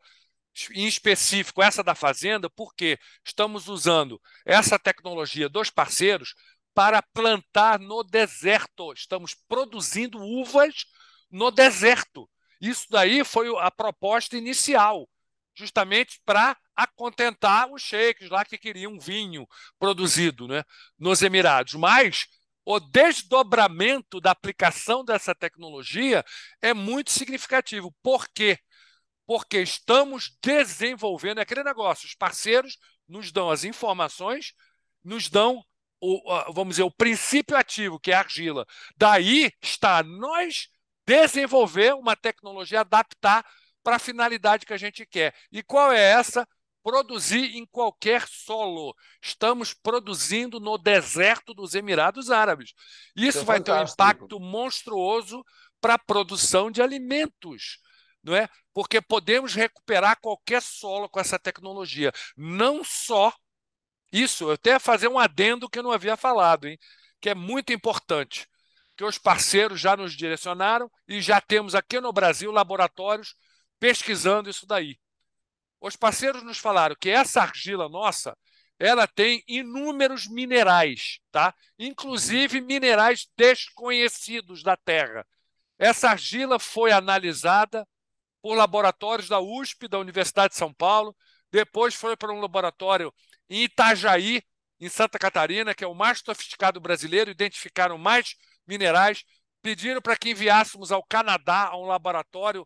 em específico essa da Fazenda, porque estamos usando essa tecnologia dos parceiros para plantar no deserto. Estamos produzindo uvas no deserto. Isso daí foi a proposta inicial justamente para acontentar os sheiks lá que queriam vinho produzido né, nos Emirados. Mas o desdobramento da aplicação dessa tecnologia é muito significativo. Por quê? Porque estamos desenvolvendo é aquele negócio. Os parceiros nos dão as informações, nos dão o, vamos dizer, o princípio ativo, que é a argila. Daí está nós desenvolver uma tecnologia, adaptar para a finalidade que a gente quer. E qual é essa? Produzir em qualquer solo. Estamos produzindo no deserto dos Emirados Árabes. Isso é vai ter um impacto monstruoso para a produção de alimentos. Não é? Porque podemos recuperar qualquer solo com essa tecnologia. Não só isso, eu até fazer um adendo que eu não havia falado, hein? que é muito importante, que os parceiros já nos direcionaram e já temos aqui no Brasil laboratórios pesquisando isso daí. Os parceiros nos falaram que essa argila nossa, ela tem inúmeros minerais, tá? Inclusive minerais desconhecidos da Terra. Essa argila foi analisada por laboratórios da USP, da Universidade de São Paulo, depois foi para um laboratório em Itajaí, em Santa Catarina, que é o mais sofisticado brasileiro, identificaram mais minerais, pediram para que enviássemos ao Canadá a um laboratório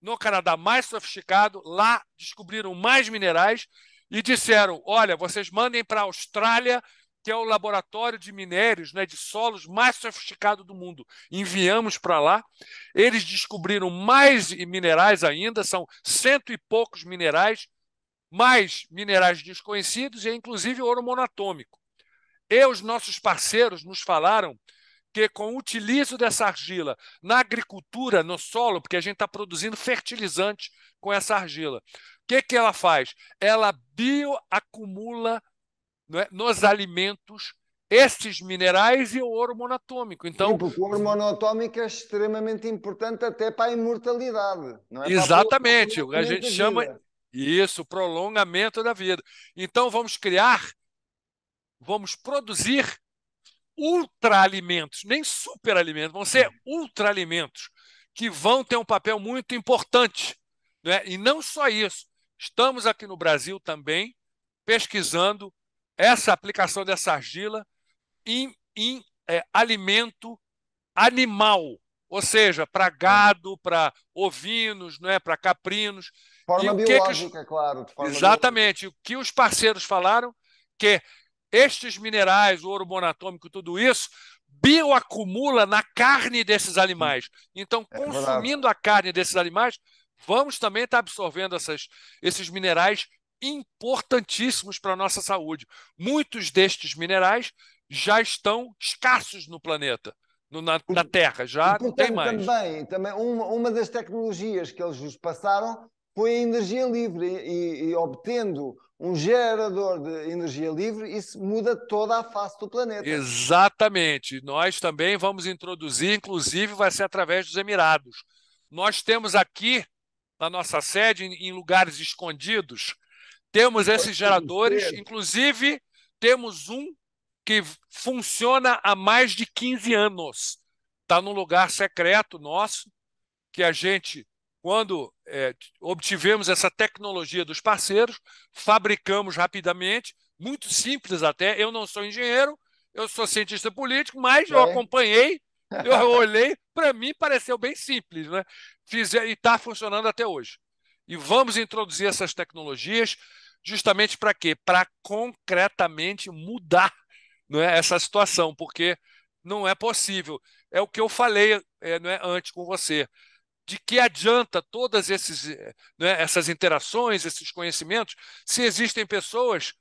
no Canadá mais sofisticado, lá descobriram mais minerais e disseram: olha, vocês mandem para a Austrália, que é o laboratório de minérios, né, de solos mais sofisticado do mundo. Enviamos para lá. Eles descobriram mais minerais ainda, são cento e poucos minerais, mais minerais desconhecidos e, inclusive, ouro monatômico. E os nossos parceiros nos falaram porque com o utilizo dessa argila na agricultura, no solo, porque a gente está produzindo fertilizante com essa argila, o que, que ela faz? Ela bioacumula né, nos alimentos esses minerais e o ouro monatômico. Então, Sim, porque o ouro monatômico é extremamente importante até para a imortalidade. É? Exatamente. A, a gente chama isso, prolongamento da vida. Então, vamos criar, vamos produzir ultraalimentos, nem superalimentos, vão ser uhum. ultraalimentos, que vão ter um papel muito importante. Né? E não só isso, estamos aqui no Brasil também pesquisando essa aplicação dessa argila em, em é, alimento animal, ou seja, para uhum. gado, para ovinos, né, para caprinos. Forma e o que biológica, que os... É claro. Exatamente. Biológica. O que os parceiros falaram que estes minerais, o ouro monatômico, tudo isso, bioacumula na carne desses animais. Então, é consumindo a carne desses animais, vamos também estar absorvendo essas, esses minerais importantíssimos para a nossa saúde. Muitos destes minerais já estão escassos no planeta. No, na, na, Terra, já portanto, não tem mais. Também, também uma, uma das tecnologias que eles nos passaram foi a energia livre e, e obtendo um gerador de energia livre, isso muda toda a face do planeta. Exatamente. Nós também vamos introduzir, inclusive vai ser através dos Emirados. Nós temos aqui, na nossa sede, em lugares escondidos, temos esses geradores, inclusive temos um que funciona há mais de 15 anos. Está num lugar secreto nosso, que a gente quando é, obtivemos essa tecnologia dos parceiros, fabricamos rapidamente, muito simples até. Eu não sou engenheiro, eu sou cientista político, mas é. eu acompanhei, eu *laughs* olhei, para mim pareceu bem simples, né? Fiz, e está funcionando até hoje. E vamos introduzir essas tecnologias justamente para quê? Para concretamente mudar não é, essa situação, porque não é possível. É o que eu falei é, não é, antes com você de que adianta todas esses, eh, né, essas interações, esses conhecimentos, se existem pessoas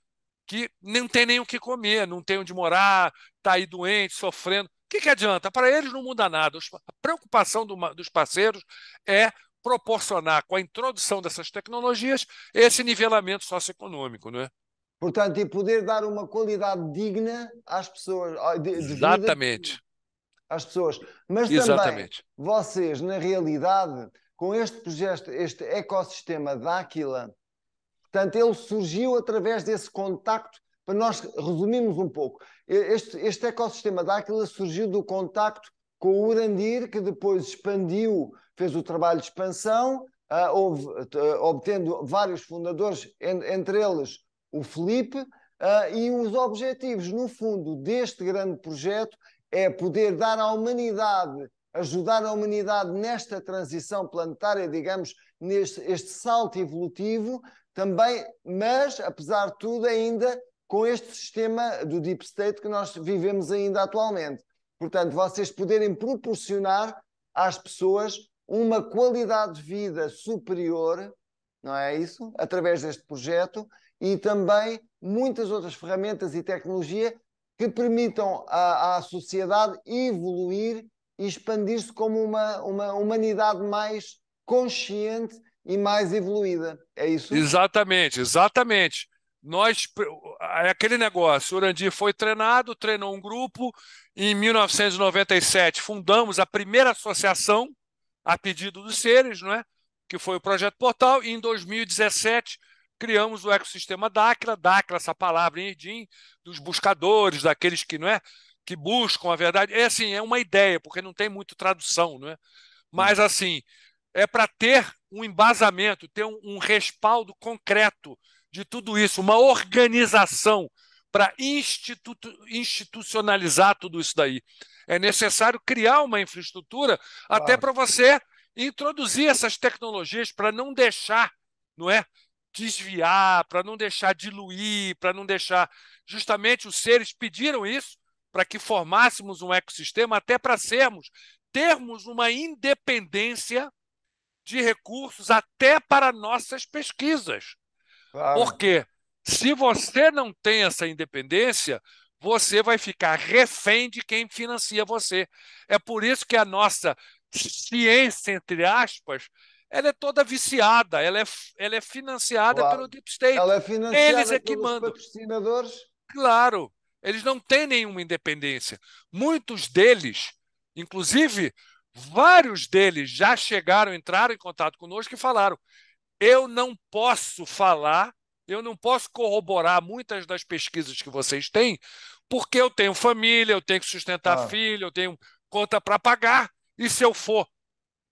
que não têm nem o que comer, não têm onde morar, está aí doente, sofrendo. O que, que adianta? Para eles não muda nada. A preocupação do, dos parceiros é proporcionar, com a introdução dessas tecnologias, esse nivelamento socioeconômico. Não é? Portanto, e poder dar uma qualidade digna às pessoas. De, de Exatamente. Vida às pessoas. Mas Exatamente. também vocês, na realidade, com este projeto, este ecossistema da Aquila, portanto, ele surgiu através desse contacto. Para nós resumirmos um pouco, este, este ecossistema da Aquila surgiu do contacto com o Urandir, que depois expandiu, fez o trabalho de expansão, uh, houve, uh, obtendo vários fundadores, en, entre eles o Felipe, uh, e os objetivos, no fundo, deste grande projeto é poder dar à humanidade, ajudar a humanidade nesta transição planetária, digamos, neste este salto evolutivo, também, mas, apesar de tudo, ainda com este sistema do Deep State que nós vivemos ainda atualmente. Portanto, vocês poderem proporcionar às pessoas uma qualidade de vida superior, não é isso? Através deste projeto e também muitas outras ferramentas e tecnologia que permitam à, à sociedade evoluir e expandir-se como uma, uma humanidade mais consciente e mais evoluída. É isso? Exatamente, exatamente. Nós, aquele negócio, o Urandir foi treinado, treinou um grupo, em 1997 fundamos a primeira associação a pedido dos seres, não é? que foi o Projeto Portal, e em 2017 criamos o ecossistema Dakla, Dakla, essa palavra em Edim, dos buscadores, daqueles que não é que buscam a verdade. É assim, é uma ideia, porque não tem muito tradução, não é? Mas assim, é para ter um embasamento, ter um, um respaldo concreto de tudo isso, uma organização para instituto institucionalizar tudo isso daí. É necessário criar uma infraestrutura claro. até para você introduzir essas tecnologias para não deixar, não é, desviar, para não deixar diluir, para não deixar. Justamente os seres pediram isso para que formássemos um ecossistema, até para sermos, termos uma independência de recursos até para nossas pesquisas. Claro. Porque se você não tem essa independência, você vai ficar refém de quem financia você. É por isso que a nossa ciência, entre aspas, ela é toda viciada, ela é, ela é financiada claro. pelo Deep State. Ela é financiada Eles é que mandam. patrocinadores. Claro, eles não têm nenhuma independência. Muitos deles, inclusive, vários deles já chegaram, entraram em contato conosco e falaram: eu não posso falar, eu não posso corroborar muitas das pesquisas que vocês têm, porque eu tenho família, eu tenho que sustentar ah. filho, eu tenho conta para pagar. E se eu for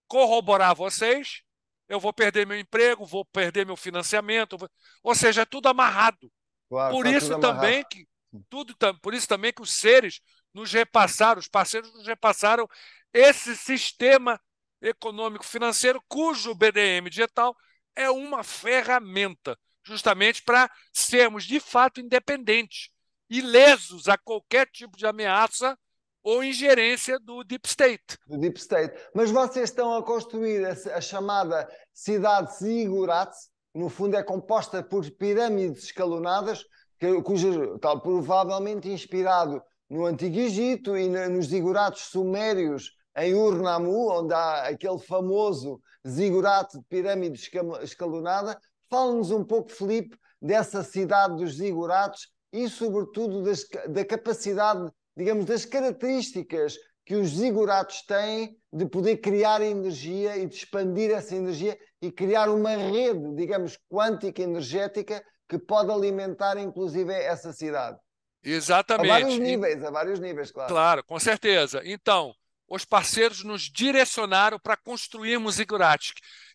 corroborar vocês, eu vou perder meu emprego, vou perder meu financiamento, vou... ou seja, é tudo amarrado. Claro, por tá isso também amarrado. que tudo, por isso também que os seres nos repassaram, os parceiros nos repassaram esse sistema econômico financeiro cujo BDM digital é uma ferramenta justamente para sermos de fato independentes, ilesos a qualquer tipo de ameaça ou ingerência do Deep State. Do Deep State. Mas vocês estão a construir a, a chamada cidade Ziggurat, no fundo é composta por pirâmides escalonadas, que, cujo tal provavelmente inspirado no Antigo Egito e na, nos Ziggurats sumérios em Ur-Nammu, onde há aquele famoso Ziggurat de pirâmide escalonada. Fala-nos um pouco, Felipe, dessa cidade dos Ziggurats e, sobretudo, das, da capacidade digamos, das características que os ziguratos têm de poder criar energia e de expandir essa energia e criar uma rede, digamos, quântica energética que pode alimentar inclusive essa cidade. Exatamente. A vários níveis, a vários níveis, claro. Claro, com certeza. Então, os parceiros nos direcionaram para construirmos zigurates,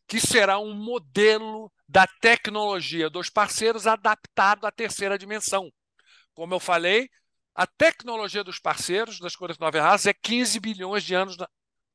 que será um modelo da tecnologia dos parceiros adaptado à terceira dimensão. Como eu falei, a tecnologia dos parceiros das 49 raças é 15 bilhões de anos na,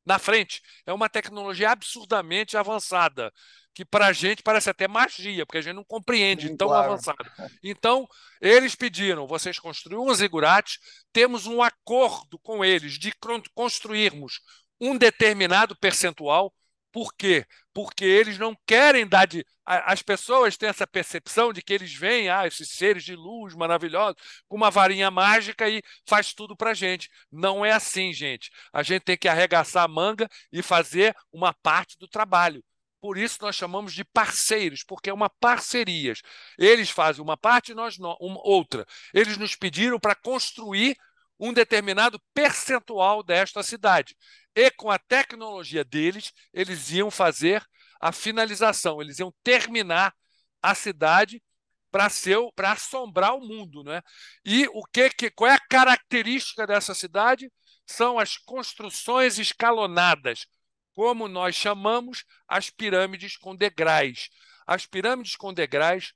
na frente. É uma tecnologia absurdamente avançada, que para a gente parece até magia, porque a gente não compreende Sim, tão claro. avançada. Então, eles pediram, vocês construíram os zigurates, temos um acordo com eles de construirmos um determinado percentual, por quê? Porque eles não querem dar de. As pessoas têm essa percepção de que eles veem ah, esses seres de luz maravilhosos com uma varinha mágica e faz tudo para gente. Não é assim, gente. A gente tem que arregaçar a manga e fazer uma parte do trabalho. Por isso nós chamamos de parceiros, porque é uma parceria. Eles fazem uma parte e nós uma, outra. Eles nos pediram para construir um determinado percentual desta cidade e com a tecnologia deles, eles iam fazer a finalização, eles iam terminar a cidade para para assombrar o mundo, né? E o que, que qual é a característica dessa cidade? São as construções escalonadas, como nós chamamos as pirâmides com degraus. As pirâmides com degraus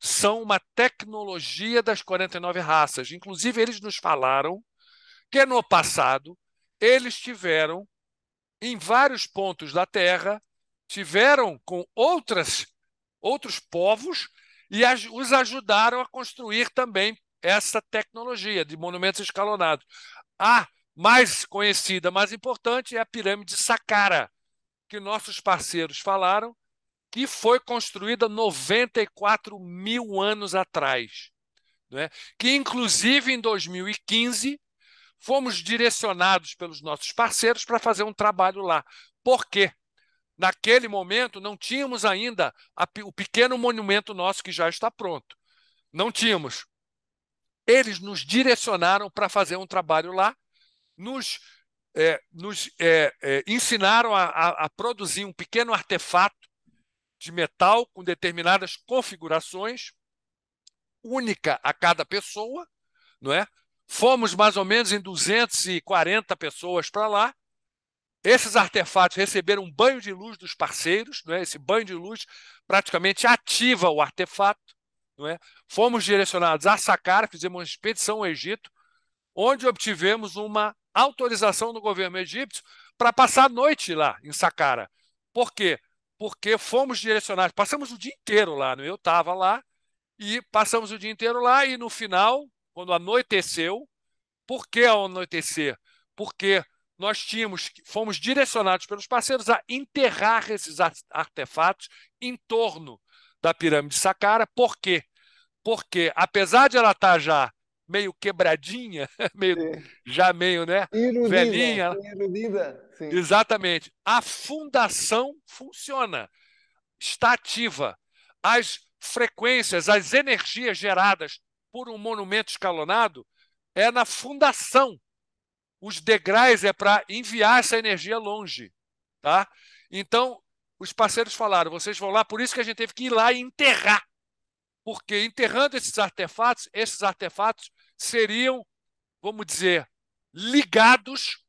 são uma tecnologia das 49 raças. Inclusive eles nos falaram que no passado eles tiveram, em vários pontos da Terra, tiveram com outras, outros povos e as, os ajudaram a construir também essa tecnologia de monumentos escalonados. A mais conhecida, mais importante, é a pirâmide de Saqqara, que nossos parceiros falaram, que foi construída 94 mil anos atrás. Né? Que, inclusive, em 2015, fomos direcionados pelos nossos parceiros para fazer um trabalho lá. Por quê? Naquele momento, não tínhamos ainda a, o pequeno monumento nosso que já está pronto. Não tínhamos. Eles nos direcionaram para fazer um trabalho lá, nos, é, nos é, é, ensinaram a, a, a produzir um pequeno artefato de metal com determinadas configurações, única a cada pessoa, não é? Fomos mais ou menos em 240 pessoas para lá. Esses artefatos receberam um banho de luz dos parceiros, não é? esse banho de luz praticamente ativa o artefato. Não é? Fomos direcionados a Saqqara, fizemos uma expedição ao Egito, onde obtivemos uma autorização do governo egípcio para passar a noite lá em Saqqara. Por quê? Porque fomos direcionados, passamos o dia inteiro lá, não? É? eu estava lá, e passamos o dia inteiro lá, e no final quando anoiteceu. Por que ao anoitecer? Porque nós tínhamos, fomos direcionados pelos parceiros a enterrar esses artefatos em torno da pirâmide de Saqqara. Por quê? Porque, apesar de ela estar tá já meio quebradinha, *laughs* meio, já meio, né? Iludida, velhinha. Iludida, Exatamente. A fundação funciona, está ativa. As frequências, as energias geradas por um monumento escalonado é na fundação. Os degraus é para enviar essa energia longe, tá? Então, os parceiros falaram: vocês vão lá, por isso que a gente teve que ir lá e enterrar. Porque enterrando esses artefatos, esses artefatos seriam, vamos dizer, ligados,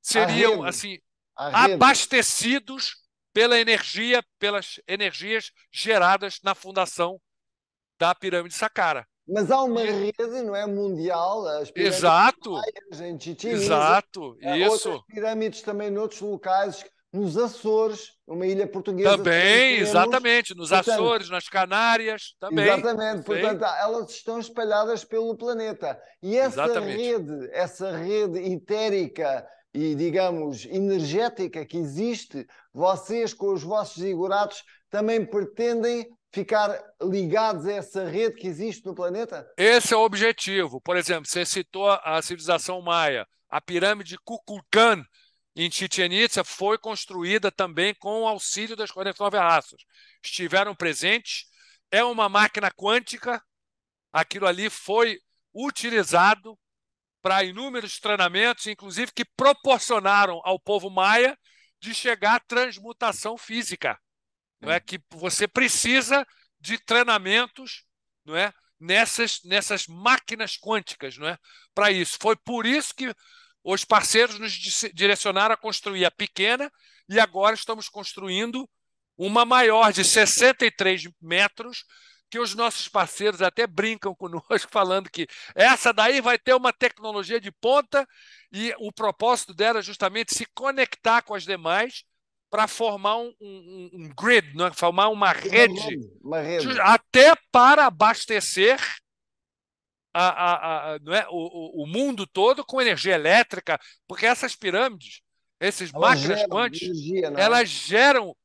seriam Arrelo. assim, Arrelo. abastecidos pela energia, pelas energias geradas na fundação da pirâmide Saqqara. Mas há uma rede, não é? Mundial. As pirâmides Exato. Maias, em Chichén, Exato, isso. Outras pirâmides também noutros locais, nos Açores, uma ilha portuguesa. Também, exatamente. Nos portanto, Açores, nas Canárias, também. Exatamente. Portanto, elas estão espalhadas pelo planeta. E essa exatamente. rede, essa rede etérica e, digamos, energética que existe, vocês com os vossos zigoratos também pretendem ficar ligados a essa rede que existe no planeta? Esse é o objetivo. Por exemplo, você citou a civilização maia. A pirâmide de Kukulkan, em Chichen Itza, foi construída também com o auxílio das 49 raças. Estiveram presentes. É uma máquina quântica. Aquilo ali foi utilizado para inúmeros treinamentos, inclusive que proporcionaram ao povo maia de chegar à transmutação física não é que você precisa de treinamentos, não é, nessas nessas máquinas quânticas, não é, para isso. Foi por isso que os parceiros nos direcionaram a construir a pequena e agora estamos construindo uma maior de 63 metros que os nossos parceiros até brincam *laughs* conosco falando que essa daí vai ter uma tecnologia de ponta e o propósito dela é justamente se conectar com as demais para formar um, um, um grid, né? formar uma rede, uma rede, até para abastecer a, a, a, não é? o, o, mundo todo com energia elétrica, porque essas pirâmides, essas máquinas quânticas, energia, é? elas geram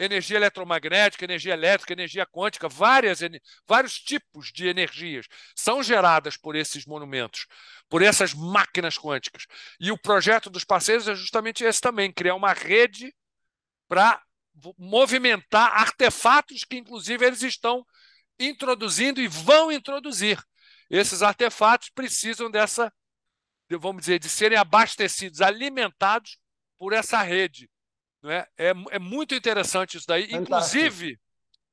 energia eletromagnética, energia elétrica, energia quântica, várias, vários tipos de energias são geradas por esses monumentos, por essas máquinas quânticas. E o projeto dos parceiros é justamente esse também, criar uma rede para movimentar artefatos que, inclusive, eles estão introduzindo e vão introduzir. Esses artefatos precisam dessa, vamos dizer, de serem abastecidos, alimentados por essa rede. Não é? É, é muito interessante isso daí. Fantástico. Inclusive,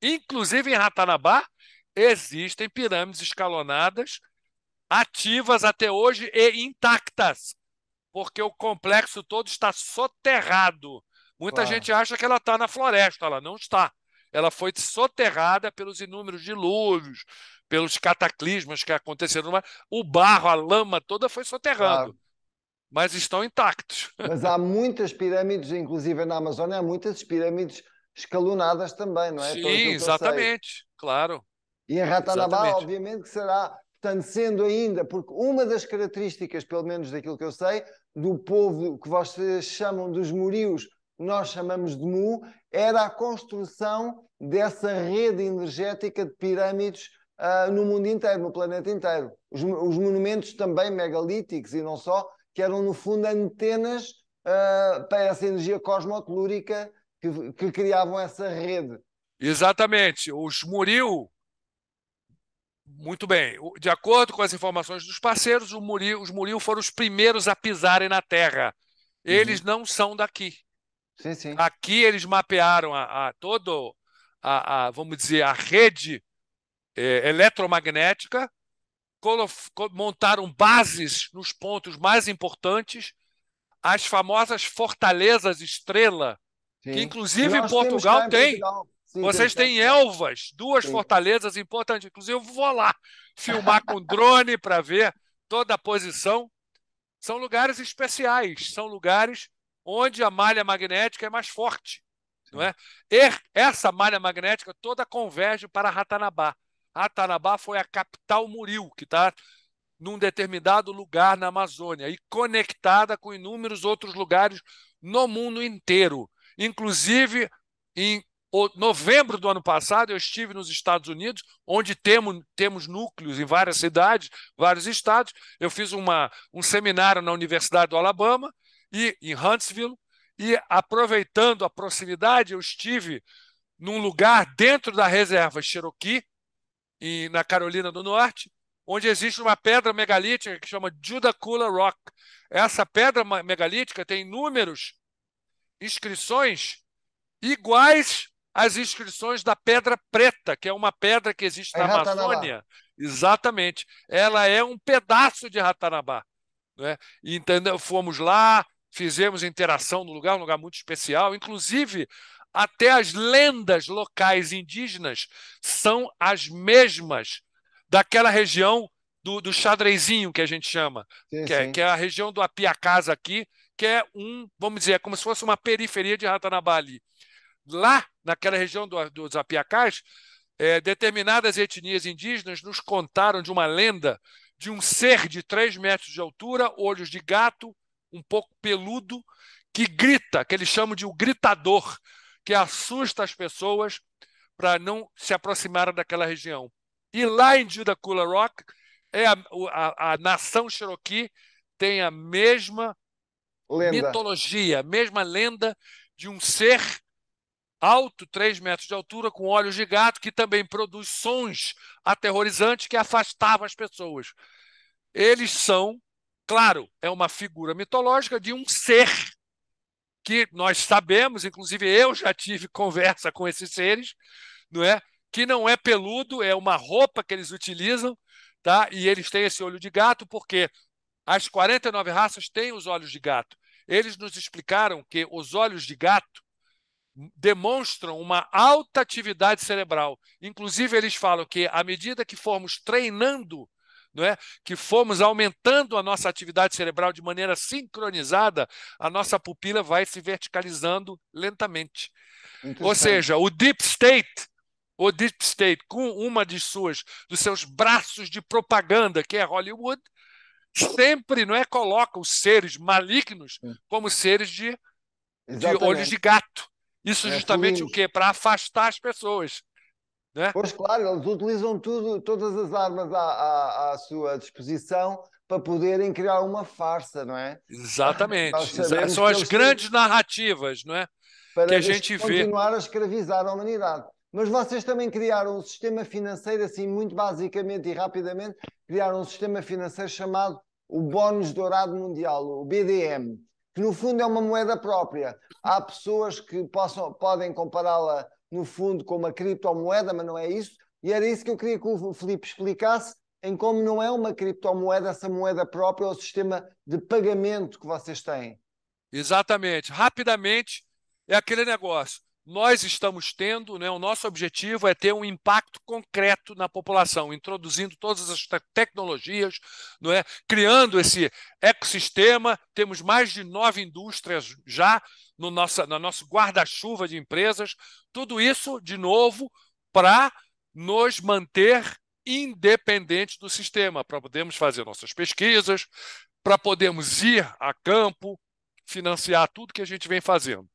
inclusive em Ratanabá, existem pirâmides escalonadas ativas até hoje e intactas, porque o complexo todo está soterrado Muita claro. gente acha que ela está na floresta, ela não está. Ela foi soterrada pelos inúmeros dilúvios, pelos cataclismos que aconteceram. O barro, a lama toda foi soterrando. Claro. Mas estão intactos. *laughs* Mas há muitas pirâmides, inclusive na Amazônia, há muitas pirâmides escalonadas também, não é? Sim, exatamente, claro. E em Ratanabá, obviamente, que será, portanto, sendo ainda, porque uma das características, pelo menos daquilo que eu sei, do povo que vocês chamam dos morios, nós chamamos de Mu, era a construção dessa rede energética de pirâmides uh, no mundo inteiro, no planeta inteiro. Os, os, monumentos também megalíticos e não só, que eram no fundo antenas uh, para essa energia cosmotelúrica que, que criavam essa rede. Exatamente. Os Muril muito bem. De acordo com as informações dos parceiros, Muril, os Muril foram os primeiros a pisarem na Terra. Eles uhum. não são daqui. Sim, sim. Aqui eles mapearam a, a todo a, a, vamos dizer, a rede é, eletromagnética, montaram bases nos pontos mais importantes, as famosas fortalezas estrela, Sim. que inclusive em Portugal tem. Sim, Vocês têm Elvas, duas Sim. fortalezas importantes. Inclusive, eu vou lá *laughs* filmar com drone para ver toda a posição. São lugares especiais, são lugares onde a malha magnética é mais forte. Não é? E er, essa malha magnética toda converge para Ratanabá. Ratanabá foi a capital Muril, que está num determinado lugar na Amazônia e conectada com inúmeros outros lugares no mundo inteiro. Inclusive, em novembro do ano passado, eu estive nos Estados Unidos, onde temos, temos núcleos em várias cidades, vários estados. Eu fiz uma, um seminário na Universidade do Alabama e em Huntsville. E aproveitando a proximidade, eu estive num lugar dentro da reserva Cherokee, em, na Carolina do Norte, onde existe uma pedra megalítica que chama Judacula Rock. Essa pedra megalítica tem inúmeras inscrições iguais às inscrições da Pedra Preta, que é uma pedra que existe é na Amazônia. Exatamente. Ela é um pedaço de Ratanabá. Né? Entendeu? Fomos lá, fizemos interação no lugar, um lugar muito especial. Inclusive, até as lendas locais indígenas são as mesmas daquela região do, do xadrezinho que a gente chama, sim, que, é, sim. que é a região do Apiacasa aqui, que é um, vamos dizer, é como se fosse uma periferia de Ratanabá ali. Lá, naquela região do, dos Apiacás, é, determinadas etnias indígenas nos contaram de uma lenda de um ser de 3 metros de altura, olhos de gato, um pouco peludo, que grita, que eles chamam de o gritador, que assusta as pessoas para não se aproximarem daquela região. E lá em Judacula Rock, é a, a, a nação Cherokee tem a mesma lenda. mitologia, a mesma lenda de um ser alto, 3 metros de altura, com olhos de gato, que também produz sons aterrorizantes que afastavam as pessoas. Eles são claro, é uma figura mitológica de um ser que nós sabemos, inclusive eu já tive *laughs* conversa com esses seres, não é? Que não é peludo, é uma roupa que eles utilizam, tá? E eles têm esse olho de gato porque as 49 raças têm os olhos de gato. Eles nos explicaram que os olhos de gato demonstram uma alta atividade cerebral. Inclusive, eles falam que à medida que formos treinando não é? que fomos aumentando a nossa atividade cerebral de maneira sincronizada, a nossa pupila vai se verticalizando lentamente. Ou seja, o deep state, o deep state com uma de suas dos seus braços de propaganda, que é Hollywood, sempre não é coloca os seres malignos como seres de, de olhos de gato. Isso é justamente o quê? Para afastar as pessoas. É? Pois claro, eles utilizam tudo, todas as armas à, à, à, sua disposição para poderem criar uma farsa, não é? Exatamente. São as grandes têm... narrativas, não é? Para que a gente vê. continuar a escravizar a humanidade. Mas vocês também criaram um sistema financeiro, assim, muito basicamente e rapidamente, criaram um sistema financeiro chamado o Bónus Dourado Mundial, o BDM, que no fundo é uma moeda própria. Há pessoas que possam, podem compará-la no fundo, como uma criptomoeda, mas não é isso. E era isso que eu queria que o Felipe explicasse em como não é uma criptomoeda essa moeda própria ou o sistema de pagamento que vocês têm. Exatamente. Rapidamente, é aquele negócio. Nós estamos tendo, né, o nosso objetivo é ter um impacto concreto na população, introduzindo todas as tecnologias, não é? criando esse ecossistema. Temos mais de nove indústrias já, no, nosso no nosso guarda-chuva de empresas, tudo isso, de novo, para nos manter independentes do sistema, para podermos fazer nossas pesquisas, para podermos ir a campo, financiar tudo que a gente vem fazendo.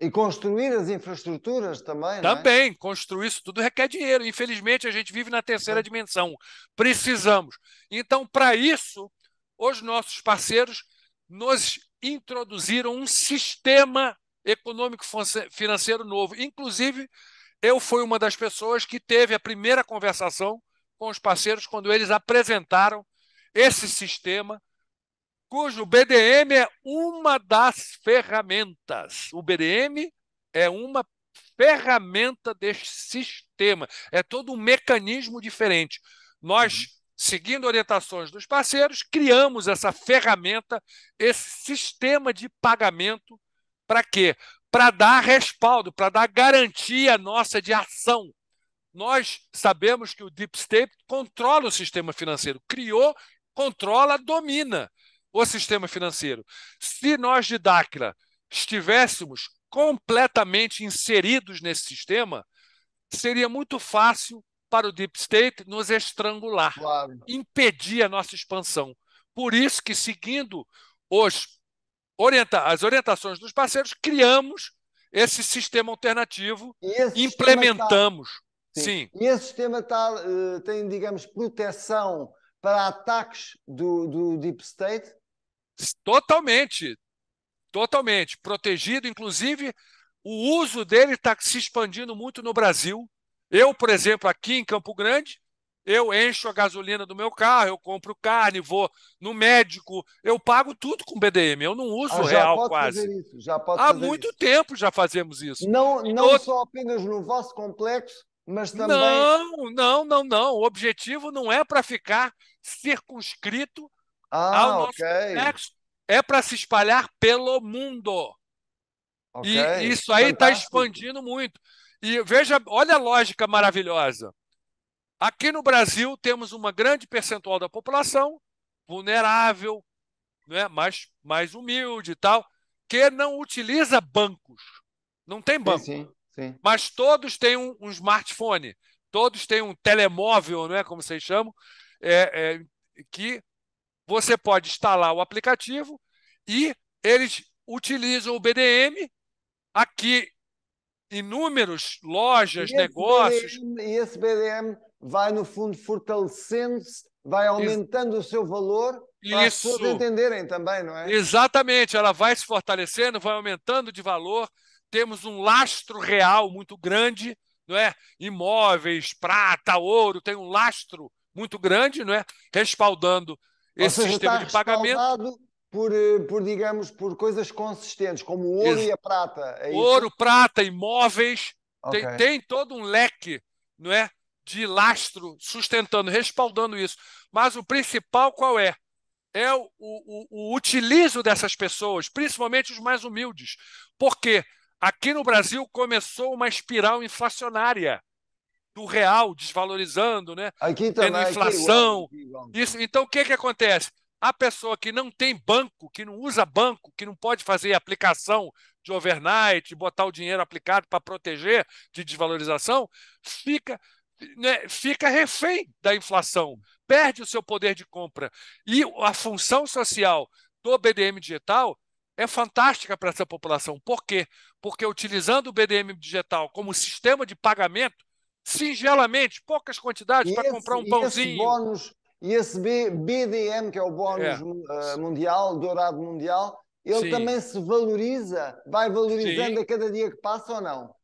E construir as infraestruturas também. É? Também, construir isso tudo requer dinheiro. Infelizmente, a gente vive na terceira uhum. dimensão. Precisamos. Então, para isso, os nossos parceiros nos introduziram um sistema econômico financeiro novo. Inclusive, eu fui uma das pessoas que teve a primeira conversação com os parceiros quando eles apresentaram esse sistema, cujo BDM é uma das ferramentas. O BDM é uma ferramenta deste sistema, é todo um mecanismo diferente. Nós uhum seguindo orientações dos parceiros, criamos essa ferramenta, esse sistema de pagamento para quê? Para dar respaldo, para dar garantia nossa de ação. Nós sabemos que o Deep State controla o sistema financeiro, criou, controla, domina o sistema financeiro. Se nós de Dacla estivéssemos completamente inseridos nesse sistema, seria muito fácil para o Deep State nos estrangular, claro. impedir a nossa expansão. Por isso que, seguindo os, orienta as orientações dos parceiros, criamos esse sistema alternativo, esse implementamos. Tá- Sim. Sim. E esse sistema tá, uh, tem, digamos, proteção para ataques do, do Deep State? Totalmente. Totalmente. Protegido, inclusive, o uso dele está se expandindo muito no Brasil. Eu, por exemplo, aqui em Campo Grande, eu encho a gasolina do meu carro, eu compro carne, vou no médico, eu pago tudo com BDM, eu não uso ah, real quase. fazer Isso, já Há muito isso. tempo já fazemos isso. Não, não outro... só apenas no vosso complexo, mas também. Não, não, não, não. O objetivo não é para ficar circunscrito ah, ao nosso okay. complexo, é para se espalhar pelo mundo. Okay. E isso aí está expandindo muito. E veja, olha a lógica maravilhosa. Aqui no Brasil temos uma grande percentual da população vulnerável, é mais, mais humilde e tal, que não utiliza bancos. Não tem banco. Sim, sim, sim. Mas todos têm um, um, smartphone, todos têm um telemóvel, não é como vocês chamam, é, é, que você pode instalar o aplicativo e eles utilizam o BDM. Aqui inúmeros lojas, negócios. e esse BDM vai, no fundo, fortalecendo-se, vai aumentando Isso. o seu valor para Isso. as pessoas entenderem também, não é? Exatamente, ela vai se fortalecendo, vai aumentando de valor. Temos um lastro real muito grande, não é? Imóveis, prata, ouro, tem um lastro muito grande, não é? Respaldando esse sistema de pagamento por, eh, por, digamos, por coisas consistentes, como ouro e a prata. É ouro, prata, imóveis, okay. tem, tem, todo um leque, não é? De lastro sustentando, respaldando isso. Mas o principal qual é? É o, o, o utilizo dessas pessoas, principalmente os mais humildes. Porque aqui no Brasil começou uma espiral inflacionária do real desvalorizando, né? Aqui também. Tendo inflação. Aqui, isso, então, o que, que acontece? A pessoa que não tem banco, que não usa banco, que não pode fazer aplicação de overnight, botar o dinheiro aplicado para proteger de desvalorização, fica né, fica refém da inflação, perde o seu poder de compra. E a função social do BDM digital é fantástica para essa população. Por quê? Porque utilizando o BDM digital como sistema de pagamento, singelamente, poucas quantidades para comprar um pãozinho. Esse bônus, e esse B, BDM, que é o bónus é. Eh, mundial, dourado mundial, ele Sim. também se valoriza? Vai valorizando Sim. a cada dia que passa ou não?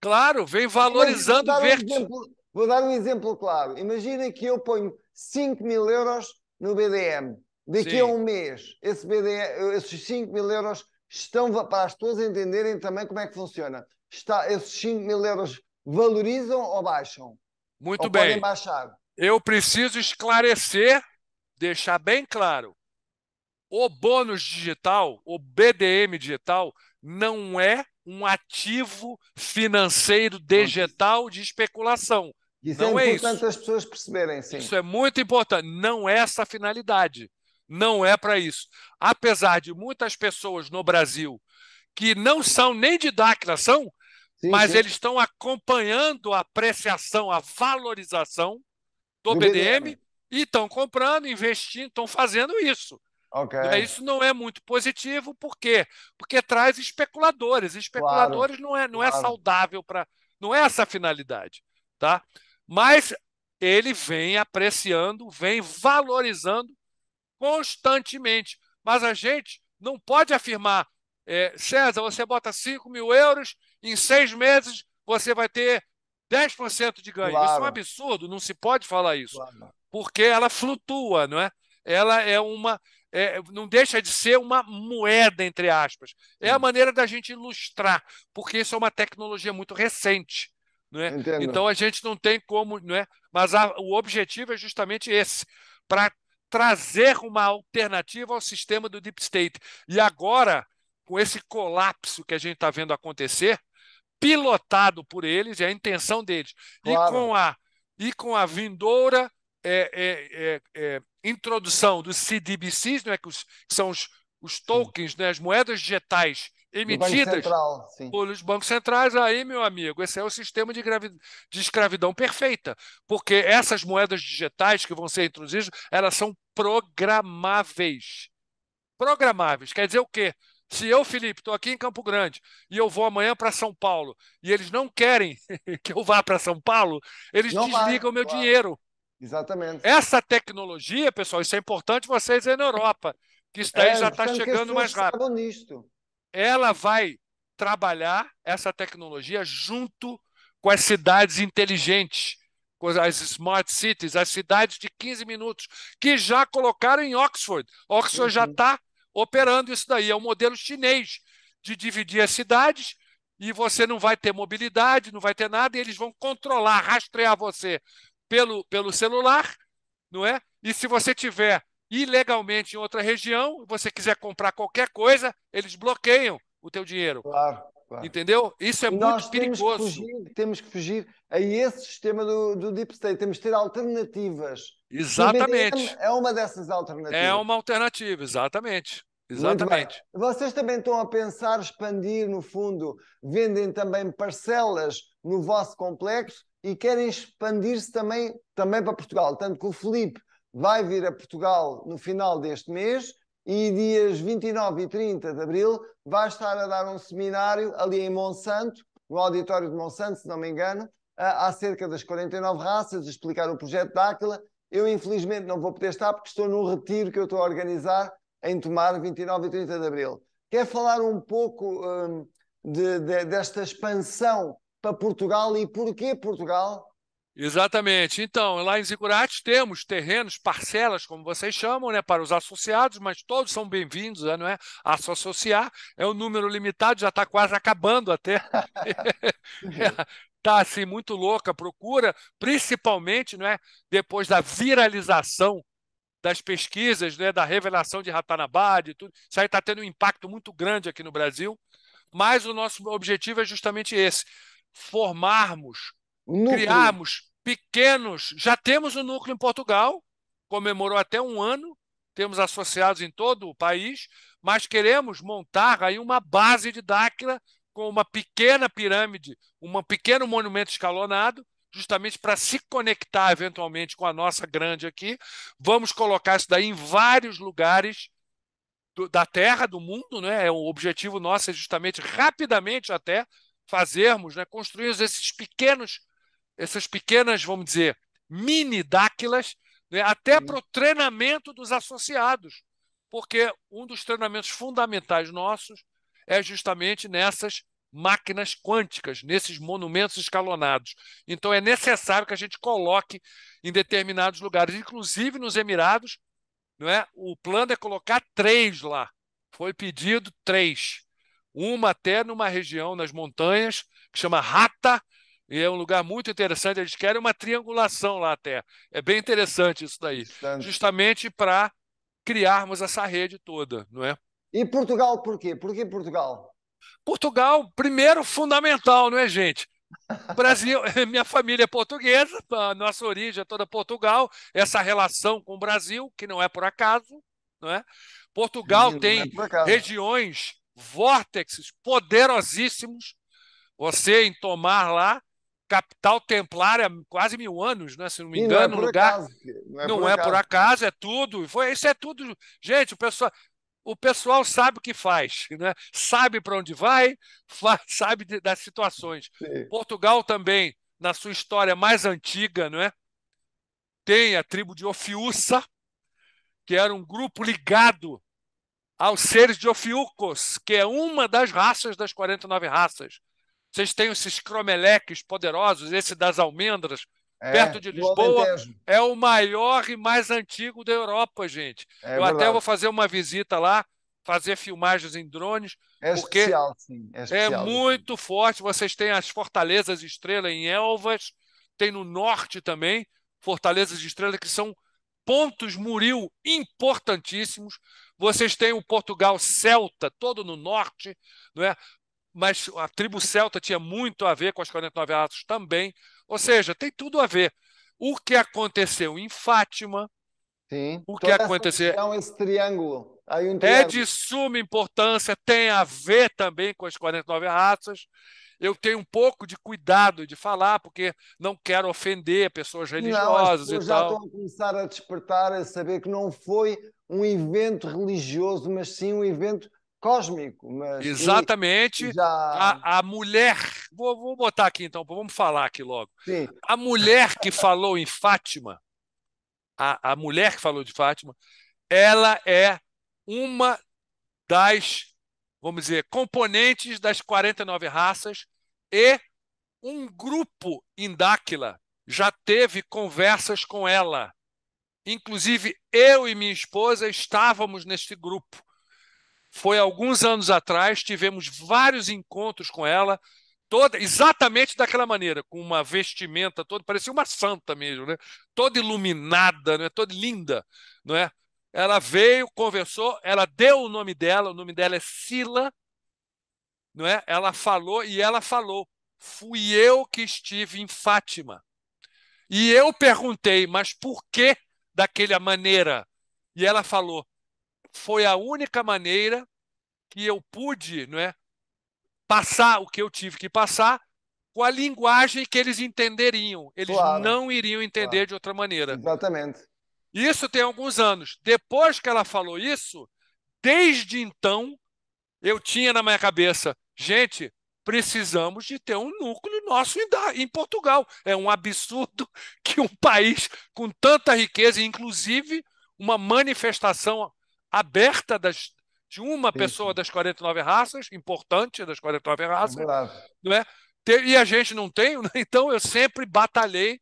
Claro, vem valorizando vou dar, um verde. exemplo, vou dar um exemplo claro. Imagina que eu ponho 5 mil euros no BDM. Daqui Sim. a um mês, esse BDM, esses 5 mil euros estão, para as pessoas entenderem também como é que funciona. Está, esses 5 mil euros valorizam ou baixam? Muito ou bem. Podem baixar. Eu preciso esclarecer, deixar bem claro: o bônus digital, o BDM digital, não é um ativo financeiro digital de especulação. Isso não é, é importante é isso. as pessoas perceberem, sim. Isso é muito importante. Não é essa a finalidade. Não é para isso. Apesar de muitas pessoas no Brasil que não são nem de DACNA, são, sim, mas sim. eles estão acompanhando a apreciação, a valorização do, do BDM, BDM, e estão comprando, investindo, estão fazendo isso. Okay. Né? Isso não é muito positivo, por quê? Porque traz especuladores. Especuladores claro, não é, não é claro. é saudável para. Não é essa a finalidade. Tá? Mas ele vem apreciando, vem valorizando constantemente. Mas a gente não pode afirmar, é, César, você bota 5 mil euros, em seis meses você vai ter 10% de ganho. Claro. Isso é um absurdo, não se pode falar isso. Claro. Porque ela flutua, não é? Ela é uma. É, não deixa de ser uma moeda, entre aspas. É a maneira da gente ilustrar, porque isso é uma tecnologia muito recente. Não é? Então a gente não tem como. Não é? Mas a, o objetivo é justamente esse: para trazer uma alternativa ao sistema do Deep State. E agora, com esse colapso que a gente está vendo acontecer, pilotado por eles, é a intenção deles. Claro. E com a, e com a vindoura é, é, é, é introdução dos CDBCs, não é, que, os, que são os, os tokens, né, as moedas digitais emitidas Central, pelos bancos centrais, aí, meu amigo, esse é o sistema de, gravi... de, escravidão perfeita, porque essas moedas digitais que vão ser introduzidas, elas são programáveis. Programáveis, quer dizer o quê? Se eu, Felipe, estou aqui em Campo Grande e eu vou amanhã para São Paulo e eles não querem *laughs* que eu vá para São Paulo, eles não desligam vai, meu claro. dinheiro. Exatamente. Essa tecnologia, pessoal, isso é importante vocês aí na Europa, que isso daí é, já está chegando mais rápido. Nisto. Ela vai trabalhar essa tecnologia junto com as cidades inteligentes, com as smart cities, as cidades de 15 minutos, que já colocaram em Oxford. Oxford uhum. já está operando isso daí. É um modelo chinês de dividir as cidades e você não vai ter mobilidade, não vai ter nada, e eles vão controlar, rastrear você pelo, pelo celular, não é? E se você tiver ilegalmente em outra região, você quiser comprar qualquer coisa, eles bloqueiam o teu dinheiro. Claro. Claro. Entendeu? Isso é Nós muito temos perigoso. Que fugir, temos que fugir a esse sistema do, do Deep State. Temos que ter alternativas. Exatamente. É uma dessas alternativas. É uma alternativa, exatamente. Exatamente. Vocês também estão a pensar expandir, no fundo, vendem também parcelas no vosso complexo e querem expandir-se também, também para Portugal. Tanto que o Felipe vai vir a Portugal no final deste mês e dias 29 e 30 de abril vai estar a dar um seminário ali em Monsanto, no auditório de Monsanto, se não me engano, acerca das 49 raças, explicar o projeto da Áquila. Eu, infelizmente, não vou poder estar porque estou num retiro que eu estou a organizar em Tomar, 29 e 30 de abril. Quer falar um pouco hum, de, de, desta expansão para Portugal e porquê Portugal? Exatamente. Então, lá em Zicurate temos terrenos, parcelas, como vocês chamam, né, para os associados, mas todos são bem-vindos né, não é? a se associar. É um número limitado, já está quase acabando até. Está *laughs* uhum. assim, muito louca a procura, principalmente não é, depois da viralização das pesquisas, né, da revelação de Ratanabad e tudo. Isso aí está tendo um impacto muito grande aqui no Brasil. Mas o nosso objetivo é justamente esse: formarmos Núcleo. criarmos pequenos, já temos o um núcleo em Portugal, comemorou até um ano, temos associados em todo o país, mas queremos montar aí uma base de Dáquila com uma pequena pirâmide, um pequeno monumento escalonado, justamente para se conectar eventualmente com a nossa grande aqui. Vamos colocar isso daí em vários lugares do, da Terra, do mundo, né? É o objetivo nosso é justamente rapidamente até fazermos, né? Construirmos esses pequenos essas pequenas, vamos dizer, mini dáquilas, né, até para o treinamento dos associados, porque um dos treinamentos fundamentais nossos é justamente nessas máquinas quânticas, nesses monumentos escalonados. Então é necessário que a gente coloque em determinados lugares, inclusive nos Emirados, não é? O plano é colocar três lá. Foi pedido três. Uma até numa região nas montanhas que chama Rata, e é um lugar muito interessante. Eles querem uma triangulação lá até. É bem interessante isso daí. Bastante. Justamente para criarmos essa rede toda, não é? E Portugal por quê? Por que Portugal? Portugal, primeiro, fundamental, não é, gente? Brasil, *laughs* minha família é portuguesa, a nossa origem é toda Portugal, essa relação com o Brasil, que não é por acaso, não é? Portugal é tem é regiões, vórtices poderosíssimos, você em tomar lá, capital Templária há quase mil anos, né? se não me engano, não é lugar. Acaso, não é, não por, é acaso. por, acaso. é tudo. Foi, isso é tudo. Gente, o pessoal, o pessoal sabe o que faz, né? sabe para onde vai, *laughs* faz, sabe das situações. Sim. Portugal também, na sua história mais antiga, não é? tem a tribo de Ofiúça, que era um grupo ligado aos seres de Ofiucos, que é uma das raças das 49 raças vocês têm esses cromeleques poderosos, esse das almendras, é, perto de Lisboa, é o maior e mais antigo da Europa, gente. É, eu até vou fazer uma visita lá, fazer filmagens em drones, é porque especial, sim. É, é especial, é muito sim. forte. Vocês têm as fortalezas estrela em Elvas, tem no norte também fortalezas estrela que são pontos muril importantíssimos. Vocês têm o Portugal celta todo no norte, não é? mas a tribo celta tinha muito a ver com as 49 atos também. Ou seja, tem tudo a ver. O que aconteceu em Fátima, Sim, o que aconteceu. esse triângulo. Aí um é triângulo. É de suma importância, tem a ver também com as 49 raças. Eu tenho um pouco de cuidado de falar, porque não quero ofender pessoas religiosas não, as pessoas e tal. já estão a começar a despertar, a saber que não foi um evento religioso, mas sim um evento cósmico. Mas Exatamente. Já... A, a mulher, vou, vou botar aqui então, vamos falar aqui logo. Sim. A mulher que falou em Fátima, a, a mulher que falou de Fátima, ela é uma das, vamos dizer, componentes das 49 raças e um grupo em Dáquila já teve conversas com ela. Inclusive, eu e minha esposa estávamos neste grupo. Foi alguns anos atrás, tivemos vários encontros com ela, toda exatamente daquela maneira, com uma vestimenta toda, parecia uma santa mesmo, né? Toda iluminada, né? toda linda, não é? Ela veio, conversou, ela deu o nome dela, o nome dela é Sila, não é? Ela falou e ela falou: "Fui eu que estive em Fátima". E eu perguntei: "Mas por que daquela maneira?" E ela falou: foi a única maneira que eu pude não é, passar o que eu tive que passar com a linguagem que eles entenderiam. Eles claro. não iriam entender claro. de outra maneira. Exatamente. Isso tem alguns anos. Depois que ela falou isso, desde então, eu tinha na minha cabeça, gente, precisamos de ter um núcleo nosso em Portugal. É um absurdo *laughs* que um país com tanta riqueza, inclusive uma manifestação aberta das, de uma sim, pessoa das 49 raças, importante das 49 raças, é não é? e a gente não tem, né? *laughs* então eu sempre batalhei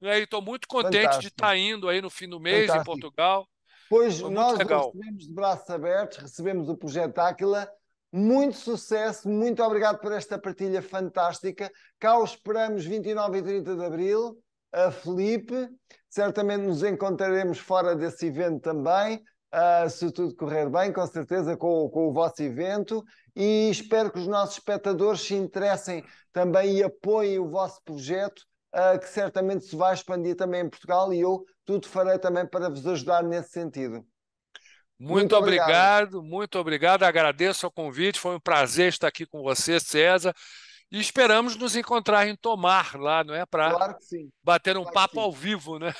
né? e estou muito contente Fantástico. de tá estar indo aí no fim do mês Fantástico. em Portugal. Pois Foi nós recebemos de braços abertos, recebemos o projeto Áquila. Muito sucesso, muito obrigado por esta partilha fantástica. Cá os esperamos 29 e 30 de abril. A Felipe, certamente nos encontraremos fora desse evento também. Uh, se tudo correr bem, com certeza, com, com, o vosso evento. E espero que os nossos espectadores se interessem também e apoiem o vosso projeto, uh, que certamente se vai expandir também em Portugal. E eu tudo farei também para vos ajudar nesse sentido. Muito, muito obrigado. obrigado, muito obrigado. Agradeço o convite. Foi um prazer estar aqui com você, César. E esperamos nos encontrar em Tomar lá, não é? Para claro bater um claro papo ao vivo, né?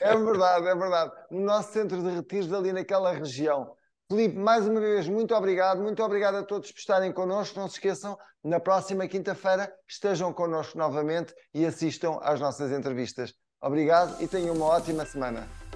É *laughs* verdade, é verdade. No nosso centro de retiros ali naquela região. Felipe, mais uma vez, muito obrigado. Muito obrigado a todos por estarem connosco. Não se esqueçam, na próxima quinta-feira estejam connosco novamente e assistam às nossas entrevistas. Obrigado e tenham uma ótima semana.